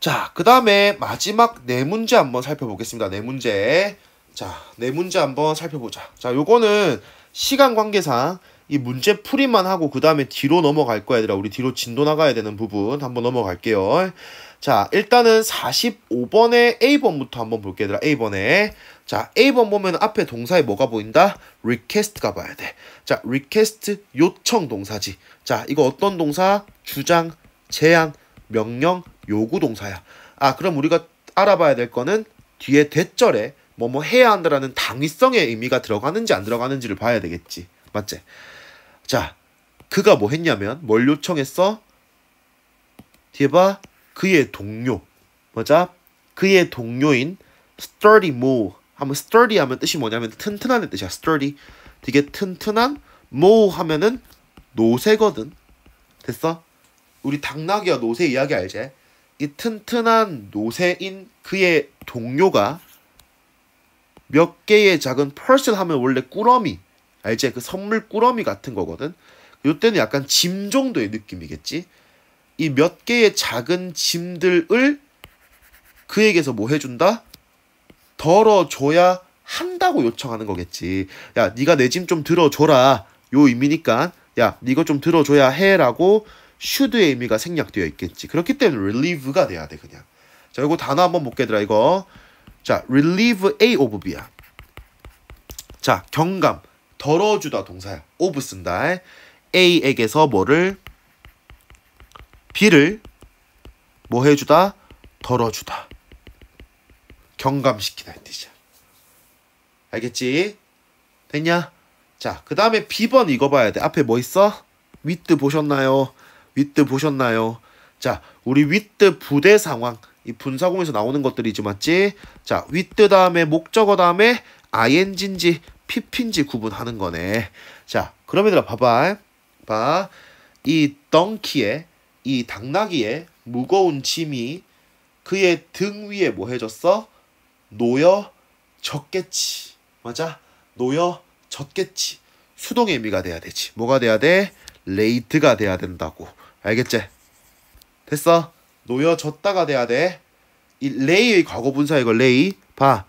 Speaker 1: 자, 그 다음에 마지막 네 문제 한번 살펴보겠습니다. 네 문제. 자, 네 문제 한번 살펴보자. 자, 요거는 시간 관계상 이 문제 풀이만 하고 그 다음에 뒤로 넘어갈 거야, 얘들아. 우리 뒤로 진도 나가야 되는 부분 한번 넘어갈게요. 자, 일단은 45번의 A번부터 한번 볼게 얘들아. A번에. 자, A번 보면 앞에 동사에 뭐가 보인다? request가 봐야 돼. 자, request 요청 동사지. 자, 이거 어떤 동사? 주장, 제안, 명령, 요구 동사야. 아, 그럼 우리가 알아봐야 될 거는 뒤에 대절에 뭐뭐 뭐 해야 한다라는 당위성의 의미가 들어가는지 안 들어가는지를 봐야 되겠지. 맞지? 자, 그가 뭐 했냐면 뭘 요청했어? 뒤에 봐. 그의 동료 뭐자 그의 동료인 sturdy mole 하면 sturdy 하면 뜻이 뭐냐면 튼튼한의 뜻이야 sturdy 되게 튼튼한 m o 하면은 노새거든 됐어? 우리 당나귀와 노새 이야기 알지이 튼튼한 노새인 그의 동료가 몇 개의 작은 펄슬 하면 원래 꾸러미 알지그 선물 꾸러미 같은 거거든 요때는 약간 짐 정도의 느낌이겠지 이몇 개의 작은 짐들을 그에게서 뭐 해준다? 덜어줘야 한다고 요청하는 거겠지. 야, 네가 내 짐 좀 들어줘라. 요 의미니까 야, 이가좀 들어줘야 해라고 should의 의미가 생략되어 있겠지. 그렇기 때문에 relieve가 돼야 돼 그냥. 자, 이거 단어 한번 볼게더라 이거. 자, relieve a of b야. 자, 경감 덜어주다 동사야. of 쓴다. a에게서 뭐를 비를 뭐 해주다? 덜어주다. 경감시키다 뜻이야. 알겠지? 됐냐? 자, 그 다음에 비번 읽어봐야 돼. 앞에 뭐 있어? 위트 보셨나요? 위트 보셨나요? 자, 우리 위트 부대 상황. 이 분사공에서 나오는 것들이지 맞지? 자, 위트 다음에 목적어 다음에 ing인지 pp인지 구분하는 거네. 자, 그럼 얘들아 봐봐. 봐. 이 덩키에 이 당나귀의 무거운 짐이 그의 등 위에 뭐 해졌어? 놓여 졌겠지. 맞아? 놓여 졌겠지. 수동의 의미가 돼야 되지. 뭐가 돼야 돼? 레이트가 돼야 된다고. 알겠지? 됐어? 놓여 졌다가 돼야 돼. 이 레이의 과거 분사 이거 레이 봐.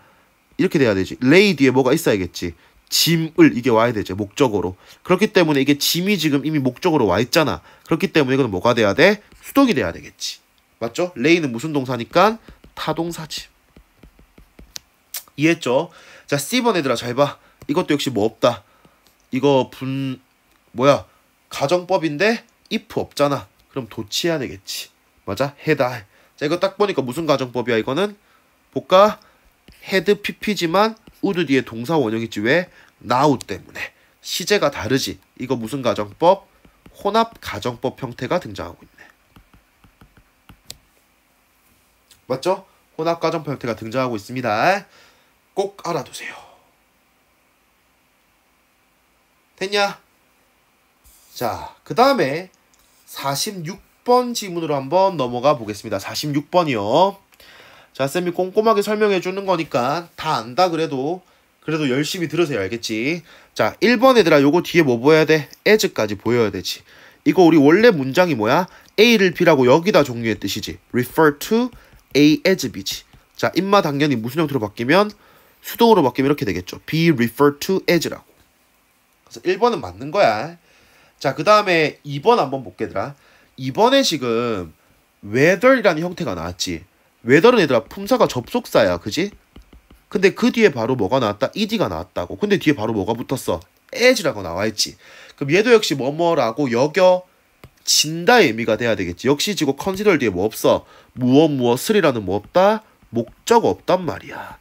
Speaker 1: 이렇게 돼야 되지. 레이 뒤에 뭐가 있어야겠지. 짐을 이게 와야 되죠. 목적으로. 그렇기 때문에 이게 짐이 지금 이미 목적으로 와 있잖아. 그렇기 때문에 이건 뭐가 돼야 돼? 수동이 돼야 되겠지. 맞죠? 레이는 무슨 동사니까 타동사지. 이해했죠? 자, C번 얘들아 잘 봐. 이것도 역시 뭐 없다. 이거 분 뭐야? 가정법인데 if 없잖아. 그럼 도치해야 되겠지. 맞아? 해다. 자, 이거 딱 보니까 무슨 가정법이야, 이거는? 볼까? 헤드 PP지만 우드 뒤에 동사 원형이지 왜 나우 때문에 시제가 다르지. 이거 무슨 가정법? 혼합 가정법 형태가 등장하고 있네. 맞죠? 혼합 가정법 형태가 등장하고 있습니다. 꼭 알아두세요. 됐냐? 자, 그 다음에 46번 지문으로 한번 넘어가 보겠습니다. 46번이요. 자, 쌤이 꼼꼼하게 설명해 주는 거니까 다 안다 그래도 그래도 열심히 들으세요. 알겠지? 자, 1번 얘들아 요거 뒤에 뭐 보여야 돼? as까지 보여야 되지. 이거 우리 원래 문장이 뭐야? a를 b라고 여기다 종류의 뜻이지. refer to a as b지. 자, 인마 당연히 무슨 형태로 바뀌면 수동으로 바뀌면 이렇게 되겠죠. be r e f e r to as라고. 그래서 1번은 맞는 거야. 자, 그 다음에 2번 한번 볼게더라. 2번에 지금 whether이라는 형태가 나왔지. 왜 다른 애들아 품사가 접속사야 그지? 근데 그 뒤에 바로 뭐가 나왔다? ed가 나왔다고 근데 뒤에 바로 뭐가 붙었어? as라고 나와있지 그럼 얘도 역시 뭐뭐라고 여겨 진다의 의미가 돼야 되겠지 역시 지고 컨시덜 뒤에 뭐 없어? 무엇 무엇을이라는 뭐 없다? 목적 없단 말이야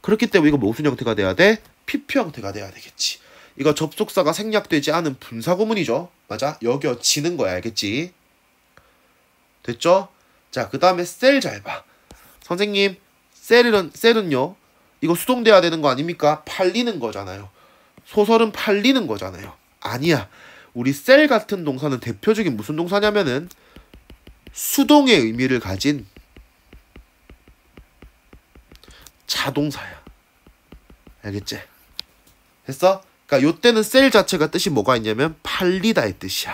Speaker 1: 그렇기 때문에 이거 무슨 형태가 돼야 돼? 피표 형태가 돼야 되겠지 이거 접속사가 생략되지 않은 분사구문이죠 맞아? 여겨지는 거야 알겠지? 됐죠? 자, 그 다음에 셀 잘 봐. 선생님, 셀은, 셀은요, 이거 수동돼야 되는 거 아닙니까? 팔리는 거잖아요. 소설은 팔리는 거잖아요. 아니야. 우리 셀 같은 동사는 대표적인 무슨 동사냐면은 수동의 의미를 가진 자동사야. 알겠지? 됐어? 그러니까 요때는 셀 자체가 뜻이 뭐가 있냐면 팔리다의 뜻이야.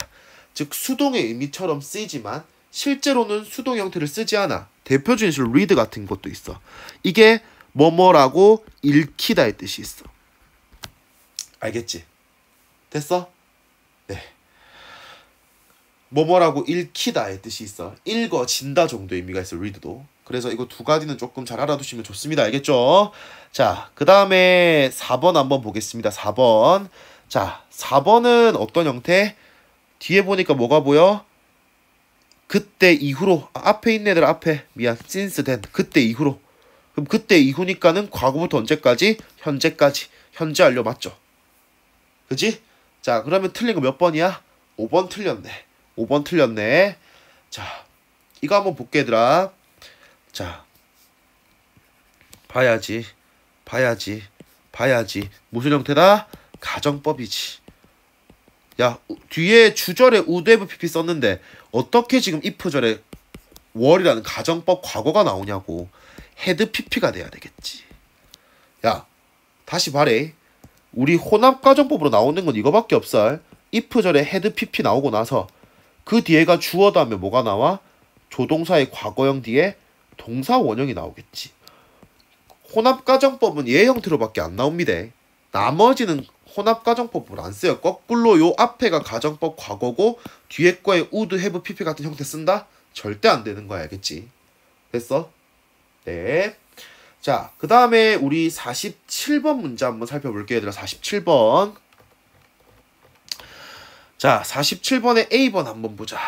Speaker 1: 즉 수동의 의미처럼 쓰이지만 실제로는 수동 형태를 쓰지 않아. 대표적인 실 read 같은 것도 있어. 이게 뭐뭐라고 읽히다의 뜻이 있어. 알겠지? 됐어? 네. 뭐뭐라고 읽히다의 뜻이 있어. 읽어진다 정도의 의미가 있어, read도. 그래서 이거 두 가지는 조금 잘 알아두시면 좋습니다. 알겠죠? 자, 그 다음에 4번 한번 보겠습니다. 4번. 자, 4번은 어떤 형태? 뒤에 보니까 뭐가 보여? 그때 이후로 아, 앞에 있는 애들 앞에 미안 since then 그때 이후로 그럼 그때 이후니까는 과거부터 언제까지 현재까지 현재 완료 맞죠 그지 자 그러면 틀린 거 몇 번이야 5번 틀렸네 5번 틀렸네 자 이거 한번 볼게 얘들아 자 봐야지 봐야지 봐야지 무슨 형태다 가정법이지 야 뒤에 주절에 우드 FPP 썼는데 어떻게 지금 if절에 월이라는 가정법 과거가 나오냐고 헤드 PP가 돼야 되겠지. 야, 다시 말해. 우리 혼합 가정법으로 나오는 건 이거밖에 없어. if절에 헤드 PP 나오고 나서 그 뒤에가 주어 다음에 뭐가 나와? 조동사의 과거형 뒤에 동사 원형이 나오겠지. 혼합 가정법은 얘 형태로밖에 안 나옵니다. 나머지는 혼합가정법을 뭐 안 써요. 거꾸로 요 앞에가 가정법 과거고 뒤에 거에 우드 u 브 피피 같은 형태 쓴다? 절대 안 되는 거야. 알겠지? 됐어? 네. 자, 그 다음에 우리 47번 문제 한번 살펴볼게요. 얘들아, 47번. 자, 47번에 A번 한번 보자.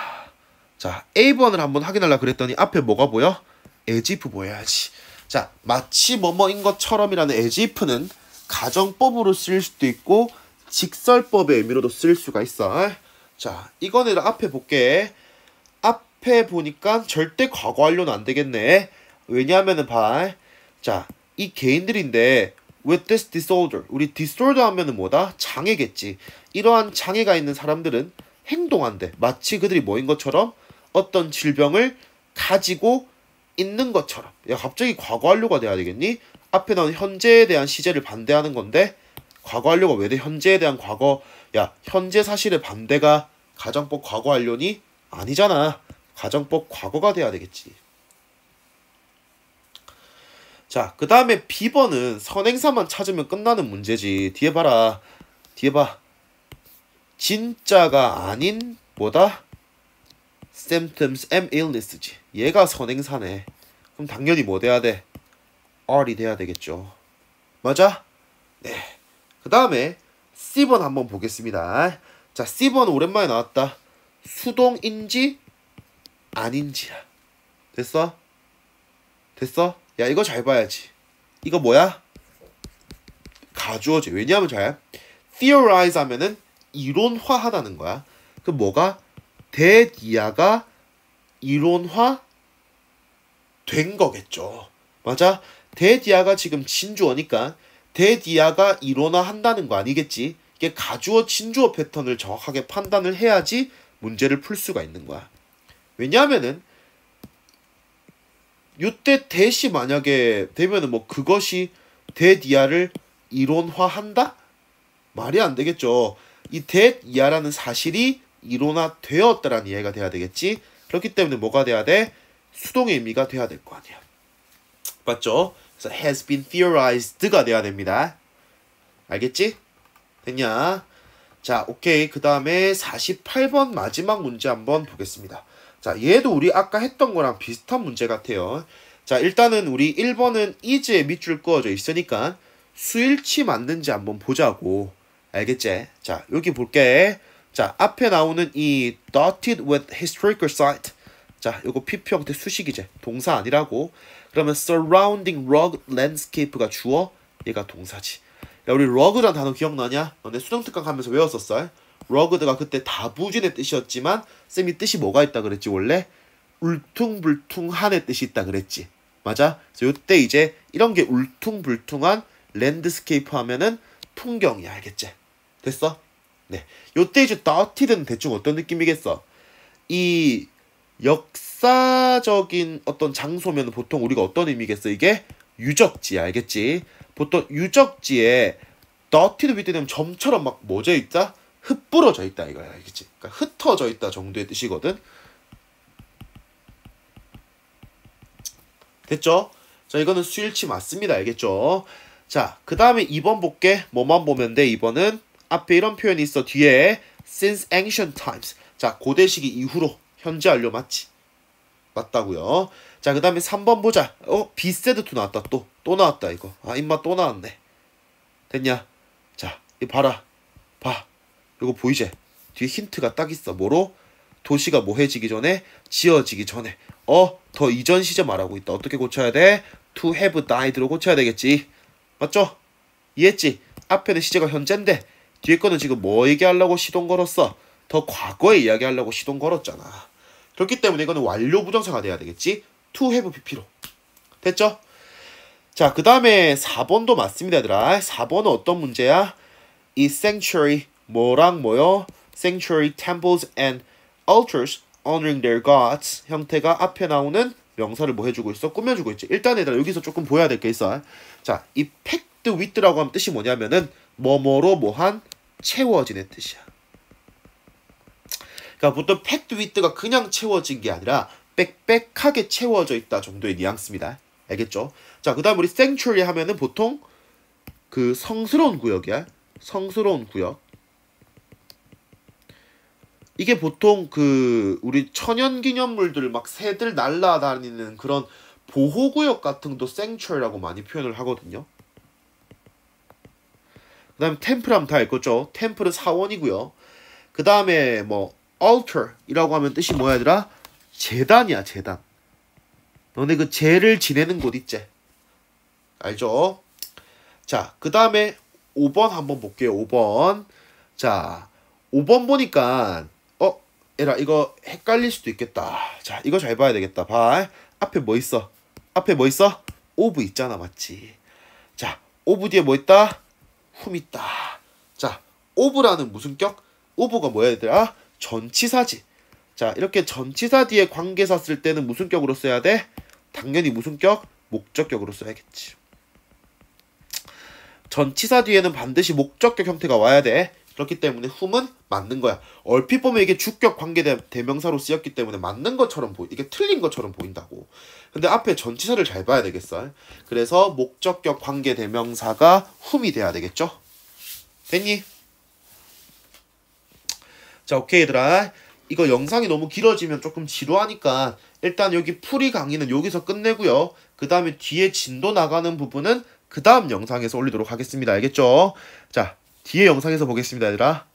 Speaker 1: 자, A번을 한번 확인하려 그랬더니 앞에 뭐가 보여? 에지프 f 보여야지. 자, 마치 뭐뭐인 것처럼이라는 에지프는 가정법으로 쓸 수도 있고 직설법의 의미로도 쓸 수가 있어. 자, 이거는 앞에 볼게. 앞에 보니까 절대 과거 완료는 안 되겠네. 왜냐하면은 봐. 자, 이 개인들인데 with this disorder. 우리 disorder 하면은 뭐다? 장애겠지. 이러한 장애가 있는 사람들은 행동한대. 마치 그들이 뭐인 것처럼 어떤 질병을 가지고 있는 것처럼. 야, 갑자기 과거 완료가 돼야 되겠니? 앞에 나온 현재에 대한 시제를 반대하는 건데 과거 완료가 왜 돼? 현재에 대한 과거 야 현재 사실의 반대가 가정법 과거 완료니 아니잖아. 가정법 과거가 돼야 되겠지. 자, 그 다음에 비번은 선행사만 찾으면 끝나는 문제지. 뒤에 봐라. 뒤에 봐. 진짜가 아닌 뭐다? symptoms and illness지. 얘가 선행사네. 그럼 당연히 뭐 돼야 돼? R이 돼야 되겠죠. 맞아? 네. 그 다음에 C번 한번 보겠습니다. 자, C번 오랜만에 나왔다. 수동인지 아닌지야. 됐어? 됐어? 야, 이거 잘 봐야지. 이거 뭐야? 가주어제. 왜냐하면 잘 theorize 하면은 이론화하다는 거야. 그 뭐가 대디아가 이론화 된 거겠죠. 맞아? 대디아가 지금 진주어니까 대디아가 일어화 한다는 거 아니겠지? 이게 가주어 진주어 패턴을 정확하게 판단을 해야지 문제를 풀 수가 있는 거야. 왜냐하면은 요때 대시 만약에 되면은 뭐 그것이 대디아를 이론화한다? 말이 안 되겠죠. 이 대디아라는 사실이 이론화 되었다라는 이해가 돼야 되겠지. 그렇기 때문에 뭐가 돼야 돼? 수동의 의미가 돼야 될 거 아니야. 맞죠? 그래서 has been theorized가 돼야 됩니다. 알겠지? 됐냐? 자, 오케이. 그 다음에 48번 마지막 문제 한번 보겠습니다. 자, 얘도 우리 아까 했던 거랑 비슷한 문제 같아요. 자, 일단은 우리 1번은 이제 밑줄 그어져 있으니까 수일치 맞는지 한번 보자고. 알겠지? 자, 여기 볼게. 자, 앞에 나오는 이 dotted with historical site. 자, 요거 PP 형태 수식이제. 동사 아니라고. 그러면 surrounding r o c landscape가 주어 얘가 동사지. 야 우리 r u g 란 단어 기억나냐? 너네 수능 특강 하면서 외웠었어. r u g g 가 그때 다부진의 뜻이었지만 쌤이 뜻이 뭐가 있다 그랬지 원래? 울퉁불퉁한의 뜻이 있다 그랬지. 맞아? 그래서 요때 이제 이런 게 울퉁불퉁한 랜드스케이프 하면은 풍경이야 알겠지? 됐어? 네. 요때 이제 더티은 대충 어떤 느낌이겠어? 이 역, 사 역사적인 어떤 장소면 보통 우리가 어떤 의미겠어? 이게 유적지 알겠지? 보통 유적지에 더티드 비트 되면 점처럼 막모져 있다? 흩뿌러져 있다 이거야 알겠지? 그러니까 흩어져 있다 정도의 뜻이거든. 됐죠? 자 이거는 수일치 맞습니다 알겠죠? 자 그 다음에 2번 볼게 뭐만 보면 돼 2번은 앞에 이런 표현이 있어 뒤에 since ancient times 자 고대 시기 이후로 현재 완료 맞지? 맞다고요. 자, 그 다음에 3번 보자. 어? 비세드2 나왔다. 또. 또 나왔다, 이거. 아, 임마 또 나왔네. 됐냐? 자, 이 봐라. 봐. 이거 보이제? 뒤에 힌트가 딱 있어. 뭐로? 도시가 뭐해지기 전에, 지어지기 전에. 어? 더 이전 시제 말하고 있다. 어떻게 고쳐야 돼? to have died로 고쳐야 되겠지. 맞죠? 이해했지? 앞에는 시제가 현재인데, 뒤에 거는 지금 뭐 얘기하려고 시동 걸었어? 더 과거에 이야기하려고 시동 걸었잖아. 그렇기 때문에 이거는 완료 부정사가 돼야 되겠지. to have pp로. 됐죠? 자, 그 다음에 4번도 맞습니다, 얘들아. 4번은 어떤 문제야? 이 sanctuary, 뭐랑 뭐요? sanctuary, temples, and altars honoring their gods 형태가 앞에 나오는 명사를 뭐 해주고 있어? 꾸며주고 있지. 일단 얘들아, 여기서 조금 보여야 될 게 있어. 자, 이 packed with라고 하면 뜻이 뭐냐면은 뭐뭐로 뭐한 채워지는 뜻이야. 그러니까 보통 팩트 위트가 그냥 채워진 게 아니라 빽빽하게 채워져 있다 정도의 뉘앙스입니다. 알겠죠? 자, 그 다음 우리 생츄 n c 하면은 보통 그 성스러운 구역이야. 성스러운 구역. 이게 보통 그 우리 천연 기념물들 막 새들 날라다니는 그런 보호구역 같은 것도 생츄 n c 라고 많이 표현을 하거든요. 그 다음에 템플 하면 다 알겠죠? 템플은 사원이고요. 그 다음에 뭐 altar이라고 하면 뜻이 뭐야 얘들아? 재단이야 재단. 너네 그 재를 지내는 곳 있지? 알죠? 자, 그 다음에 5번 한번 볼게요. 5번. 자, 5번 보니까 어? 얘라 이거 헷갈릴 수도 있겠다. 자, 이거 잘 봐야 되겠다. 봐. 앞에 뭐 있어? 앞에 뭐 있어? 오브 있잖아. 맞지? 자, 오브 뒤에 뭐 있다? 훔 있다. 자, 오브라는 무슨 격? 오브가 뭐야 얘들아? 전치사지. 자, 이렇게 전치사 뒤에 관계사 쓸 때는 무슨 격으로 써야 돼? 당연히 무슨 격? 목적격으로 써야겠지. 전치사 뒤에는 반드시 목적격 형태가 와야 돼. 그렇기 때문에 훔은 맞는 거야. 얼핏 보면 이게 주격 관계 대명사로 쓰였기 때문에 맞는 것처럼 보이, 이게 틀린 것처럼 보인다고. 근데 앞에 전치사를 잘 봐야 되겠어. 그래서 목적격 관계 대명사가 훔이 돼야 되겠죠? 됐니? 자, 오케이 얘들아. 이거 영상이 너무 길어지면 조금 지루하니까 일단 여기 풀이 강의는 여기서 끝내고요. 그 다음에 뒤에 진도 나가는 부분은 그 다음 영상에서 올리도록 하겠습니다. 알겠죠? 자, 뒤에 영상에서 보겠습니다, 얘들아.